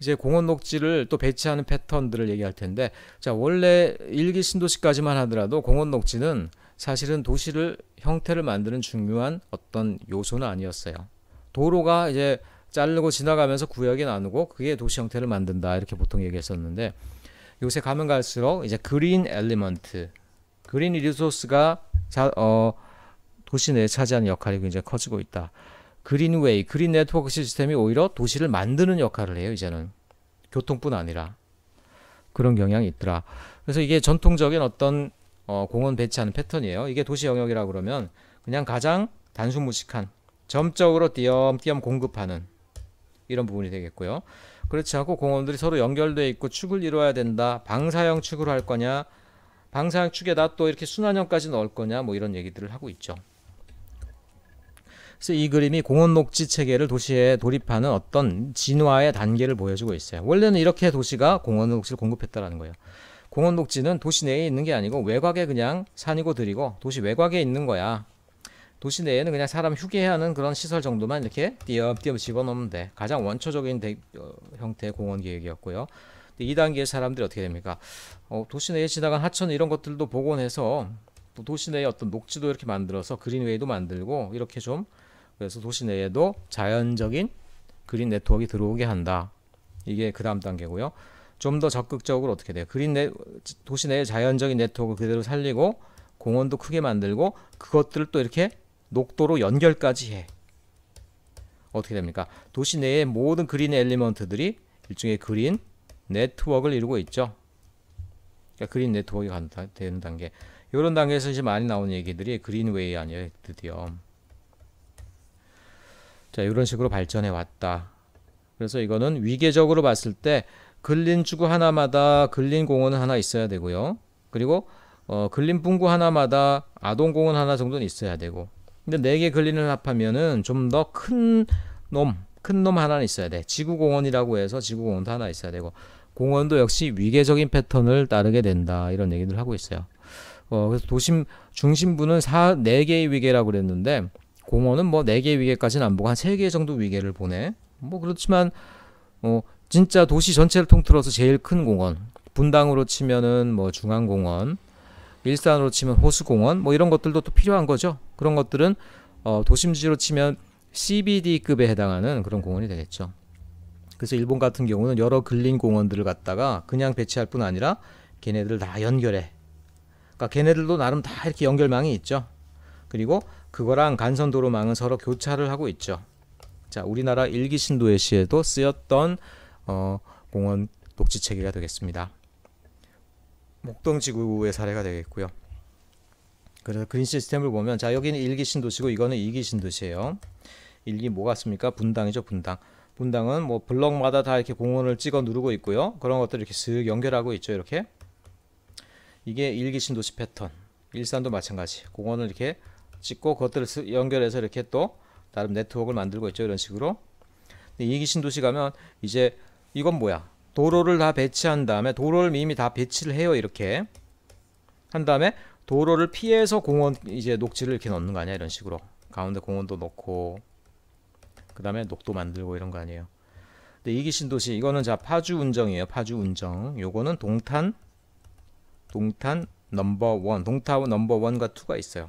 이제 공원 녹지를 또 배치하는 패턴들을 얘기할 텐데 자 원래 일기 신도시까지만 하더라도 공원 녹지는 사실은 도시를 형태를 만드는 중요한 어떤 요소는 아니었어요. 도로가 이제 자르고 지나가면서 구역이 나누고 그게 도시 형태를 만든다 이렇게 보통 얘기했었는데 요새 가면 갈수록 이제 그린 엘리먼트 그린 리소스가 자, 어, 도시 내에 차지하는 역할이 굉장히 커지고 있다. 그린웨이, 그린 네트워크 시스템이 오히려 도시를 만드는 역할을 해요, 이제는. 교통뿐 아니라. 그런 경향이 있더라. 그래서 이게 전통적인 어떤 어, 공원 배치하는 패턴이에요. 이게 도시 영역이라 그러면 그냥 가장 단순 무식한 점적으로 띄엄띄엄 공급하는 이런 부분이 되겠고요. 그렇지 않고 공원들이 서로 연결되어 있고 축을 이루어야 된다. 방사형 축으로 할 거냐, 방사형 축에다 또 이렇게 순환형까지 넣을 거냐, 뭐 이런 얘기들을 하고 있죠. 그래서 이 그림이 공원 녹지 체계를 도시에 돌입하는 어떤 진화의 단계를 보여주고 있어요. 원래는 이렇게 도시가 공원 녹지를 공급했다라는 거예요. 공원 녹지는 도시 내에 있는 게 아니고 외곽에 그냥 산이고 들이고 도시 외곽에 있는 거야. 도시 내에는 그냥 사람 휴게하는 그런 시설 정도만 이렇게 띄엄띄엄 집어넣으면 돼. 가장 원초적인 대, 어, 형태의 공원 계획이었고요. 근데 2단계의 사람들이 어떻게 됩니까? 어, 도시 내에 지나간 하천 이런 것들도 복원해서 또 도시 내에 어떤 녹지도 이렇게 만들어서 그린웨이도 만들고 이렇게 좀 그래서 도시 내에도 자연적인 그린 네트워크가 들어오게 한다. 이게 그 다음 단계고요. 좀더 적극적으로 어떻게 돼요? 그린 네, 도시 내의 자연적인 네트워크 그대로 살리고 공원도 크게 만들고 그것들을 또 이렇게 녹도로 연결까지 해. 어떻게 됩니까? 도시 내의 모든 그린 엘리먼트들이 일종의 그린 네트워크를 이루고 있죠. 그러니까 그린 네트워크가 되는 단계. 이런 단계에서 이제 많이 나오는 얘기들이 그린웨이 아니에요, 드디어. 자, 이런 식으로 발전해 왔다. 그래서 이거는 위계적으로 봤을 때 근린 주구 하나마다 근린 공원은 하나 있어야 되고요. 그리고 어, 근린 분구 하나마다 아동 공원 하나 정도는 있어야 되고. 근데 네 개 근린을 합하면은 좀 더 큰 놈, 큰 놈 하나는 있어야 돼. 지구 공원이라고 해서 지구 공원도 하나 있어야 되고. 공원도 역시 위계적인 패턴을 따르게 된다. 이런 얘기를 하고 있어요. 어, 그래서 도심 중심부는 4, 네개의 위계라고 그랬는데 공원은 뭐 네개의 위계까지는 안 보고 한 세 개 정도 위계를 보내. 뭐 그렇지만 어, 진짜 도시 전체를 통틀어서 제일 큰 공원 분당으로 치면은 뭐 중앙공원 일산으로 치면 호수공원 뭐 이런 것들도 또 필요한 거죠 그런 것들은 어, 도심지로 치면 CBD급에 해당하는 그런 공원이 되겠죠 그래서 일본 같은 경우는 여러 근린 공원들을 갖다가 그냥 배치할 뿐 아니라 걔네들을 다 연결해 그러니까 걔네들도 나름 다 이렇게 연결망이 있죠 그리고 그거랑 간선도로망은 서로 교차를 하고 있죠 자 우리나라 일기 신도예시에도 쓰였던 어, 공원 녹지 체계가 되겠습니다. 목동 지구의 사례가 되겠고요. 그래서 그린 시스템을 보면 자 여기는 일기 신도시고 이거는 이기 신도시예요. 일기 뭐 같습니까? 분당이죠 분당. 분당은 뭐 블럭마다 다 이렇게 공원을 찍어 누르고 있고요. 그런 것들 이렇게 쓱 연결하고 있죠 이렇게. 이게 일기 신도시 패턴. 일산도 마찬가지. 공원을 이렇게 찍고 그것들을 연결해서 이렇게 또 나름 네트워크를 만들고 있죠 이런 식으로. 이기 신도시 가면 이제 이건 뭐야? 도로를 다 배치한 다음에 도로를 이미 다 배치를 해요 이렇게 한 다음에 도로를 피해서 공원 이제 녹지를 이렇게 넣는 거 아니야 이런 식으로 가운데 공원도 넣고 그 다음에 녹도 만들고 이런 거 아니에요 근데 이기 신도시 이거는 자 파주 운정이에요 파주 운정 요거는 동탄 동탄 넘버 원 동탄 넘버 원과 투가 있어요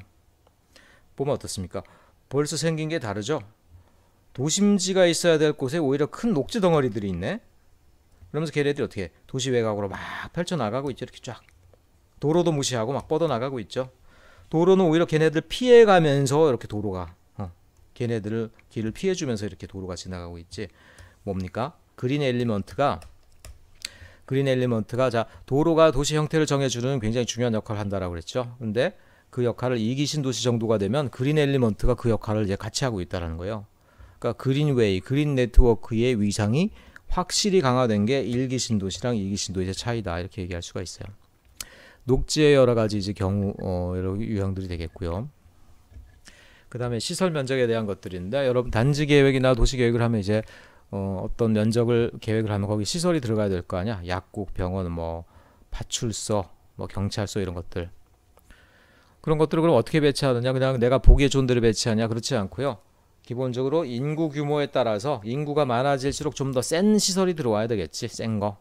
보면 어떻습니까 벌써 생긴 게 다르죠 도심지가 있어야 될 곳에 오히려 큰 녹지 덩어리들이 있네 그러면서 걔네들이 어떻게 도시 외곽으로 막 펼쳐나가고 있죠. 이렇게 쫙. 도로도 무시하고 막 뻗어나가고 있죠. 도로는 오히려 걔네들 피해가면서 이렇게 도로가 어, 걔네들을 길을 피해주면서 이렇게 도로가 지나가고 있지. 뭡니까? 그린 엘리먼트가 그린 엘리먼트가 자 도로가 도시 형태를 정해주는 굉장히 중요한 역할을 한다라고 그랬죠. 근데 그 역할을 이기신 도시 정도가 되면 그린 엘리먼트가 그 역할을 이제 같이 하고 있다라는 거예요. 그러니까 그린웨이, 그린 네트워크의 위상이 확실히 강화된 게 1기 신도시랑 2기 신도시의 차이다 이렇게 얘기할 수가 있어요. 녹지의 여러 가지 이제 경우 어, 여러 유형들이 되겠고요. 그 다음에 시설 면적에 대한 것들인데 여러분 단지 계획이나 도시 계획을 하면 이제 어, 어떤 면적을 계획을 하면 거기 시설이 들어가야 될 거 아니야 약국 병원 뭐 파출소 뭐 경찰서 이런 것들 그런 것들을 그럼 어떻게 배치하느냐 그냥 내가 보기에 좋은 데를 배치하냐 그렇지 않고요 기본적으로 인구 규모에 따라서 인구가 많아질수록 좀 더 센 시설이 들어와야 되겠지 센 거.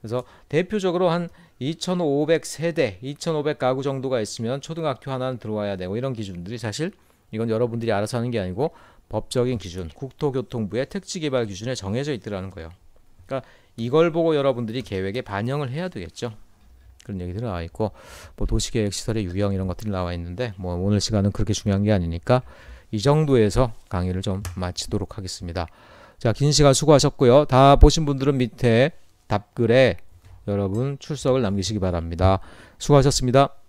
그래서 대표적으로 한 2,500 세대, 2,500 가구 정도가 있으면 초등학교 하나는 들어와야 되고 이런 기준들이 사실 이건 여러분들이 알아서 하는 게 아니고 법적인 기준, 국토교통부의 택지개발 기준에 정해져 있더라는 거예요. 그러니까 이걸 보고 여러분들이 계획에 반영을 해야 되겠죠. 그런 얘기들이 나와 있고 뭐 도시계획 시설의 유형 이런 것들이 나와 있는데 뭐 오늘 시간은 그렇게 중요한 게 아니니까 이 정도에서 강의를 좀 마치도록 하겠습니다. 자, 긴 시간 수고하셨고요. 다 보신 분들은 밑에 답글에 여러분 출석을 남기시기 바랍니다. 수고하셨습니다.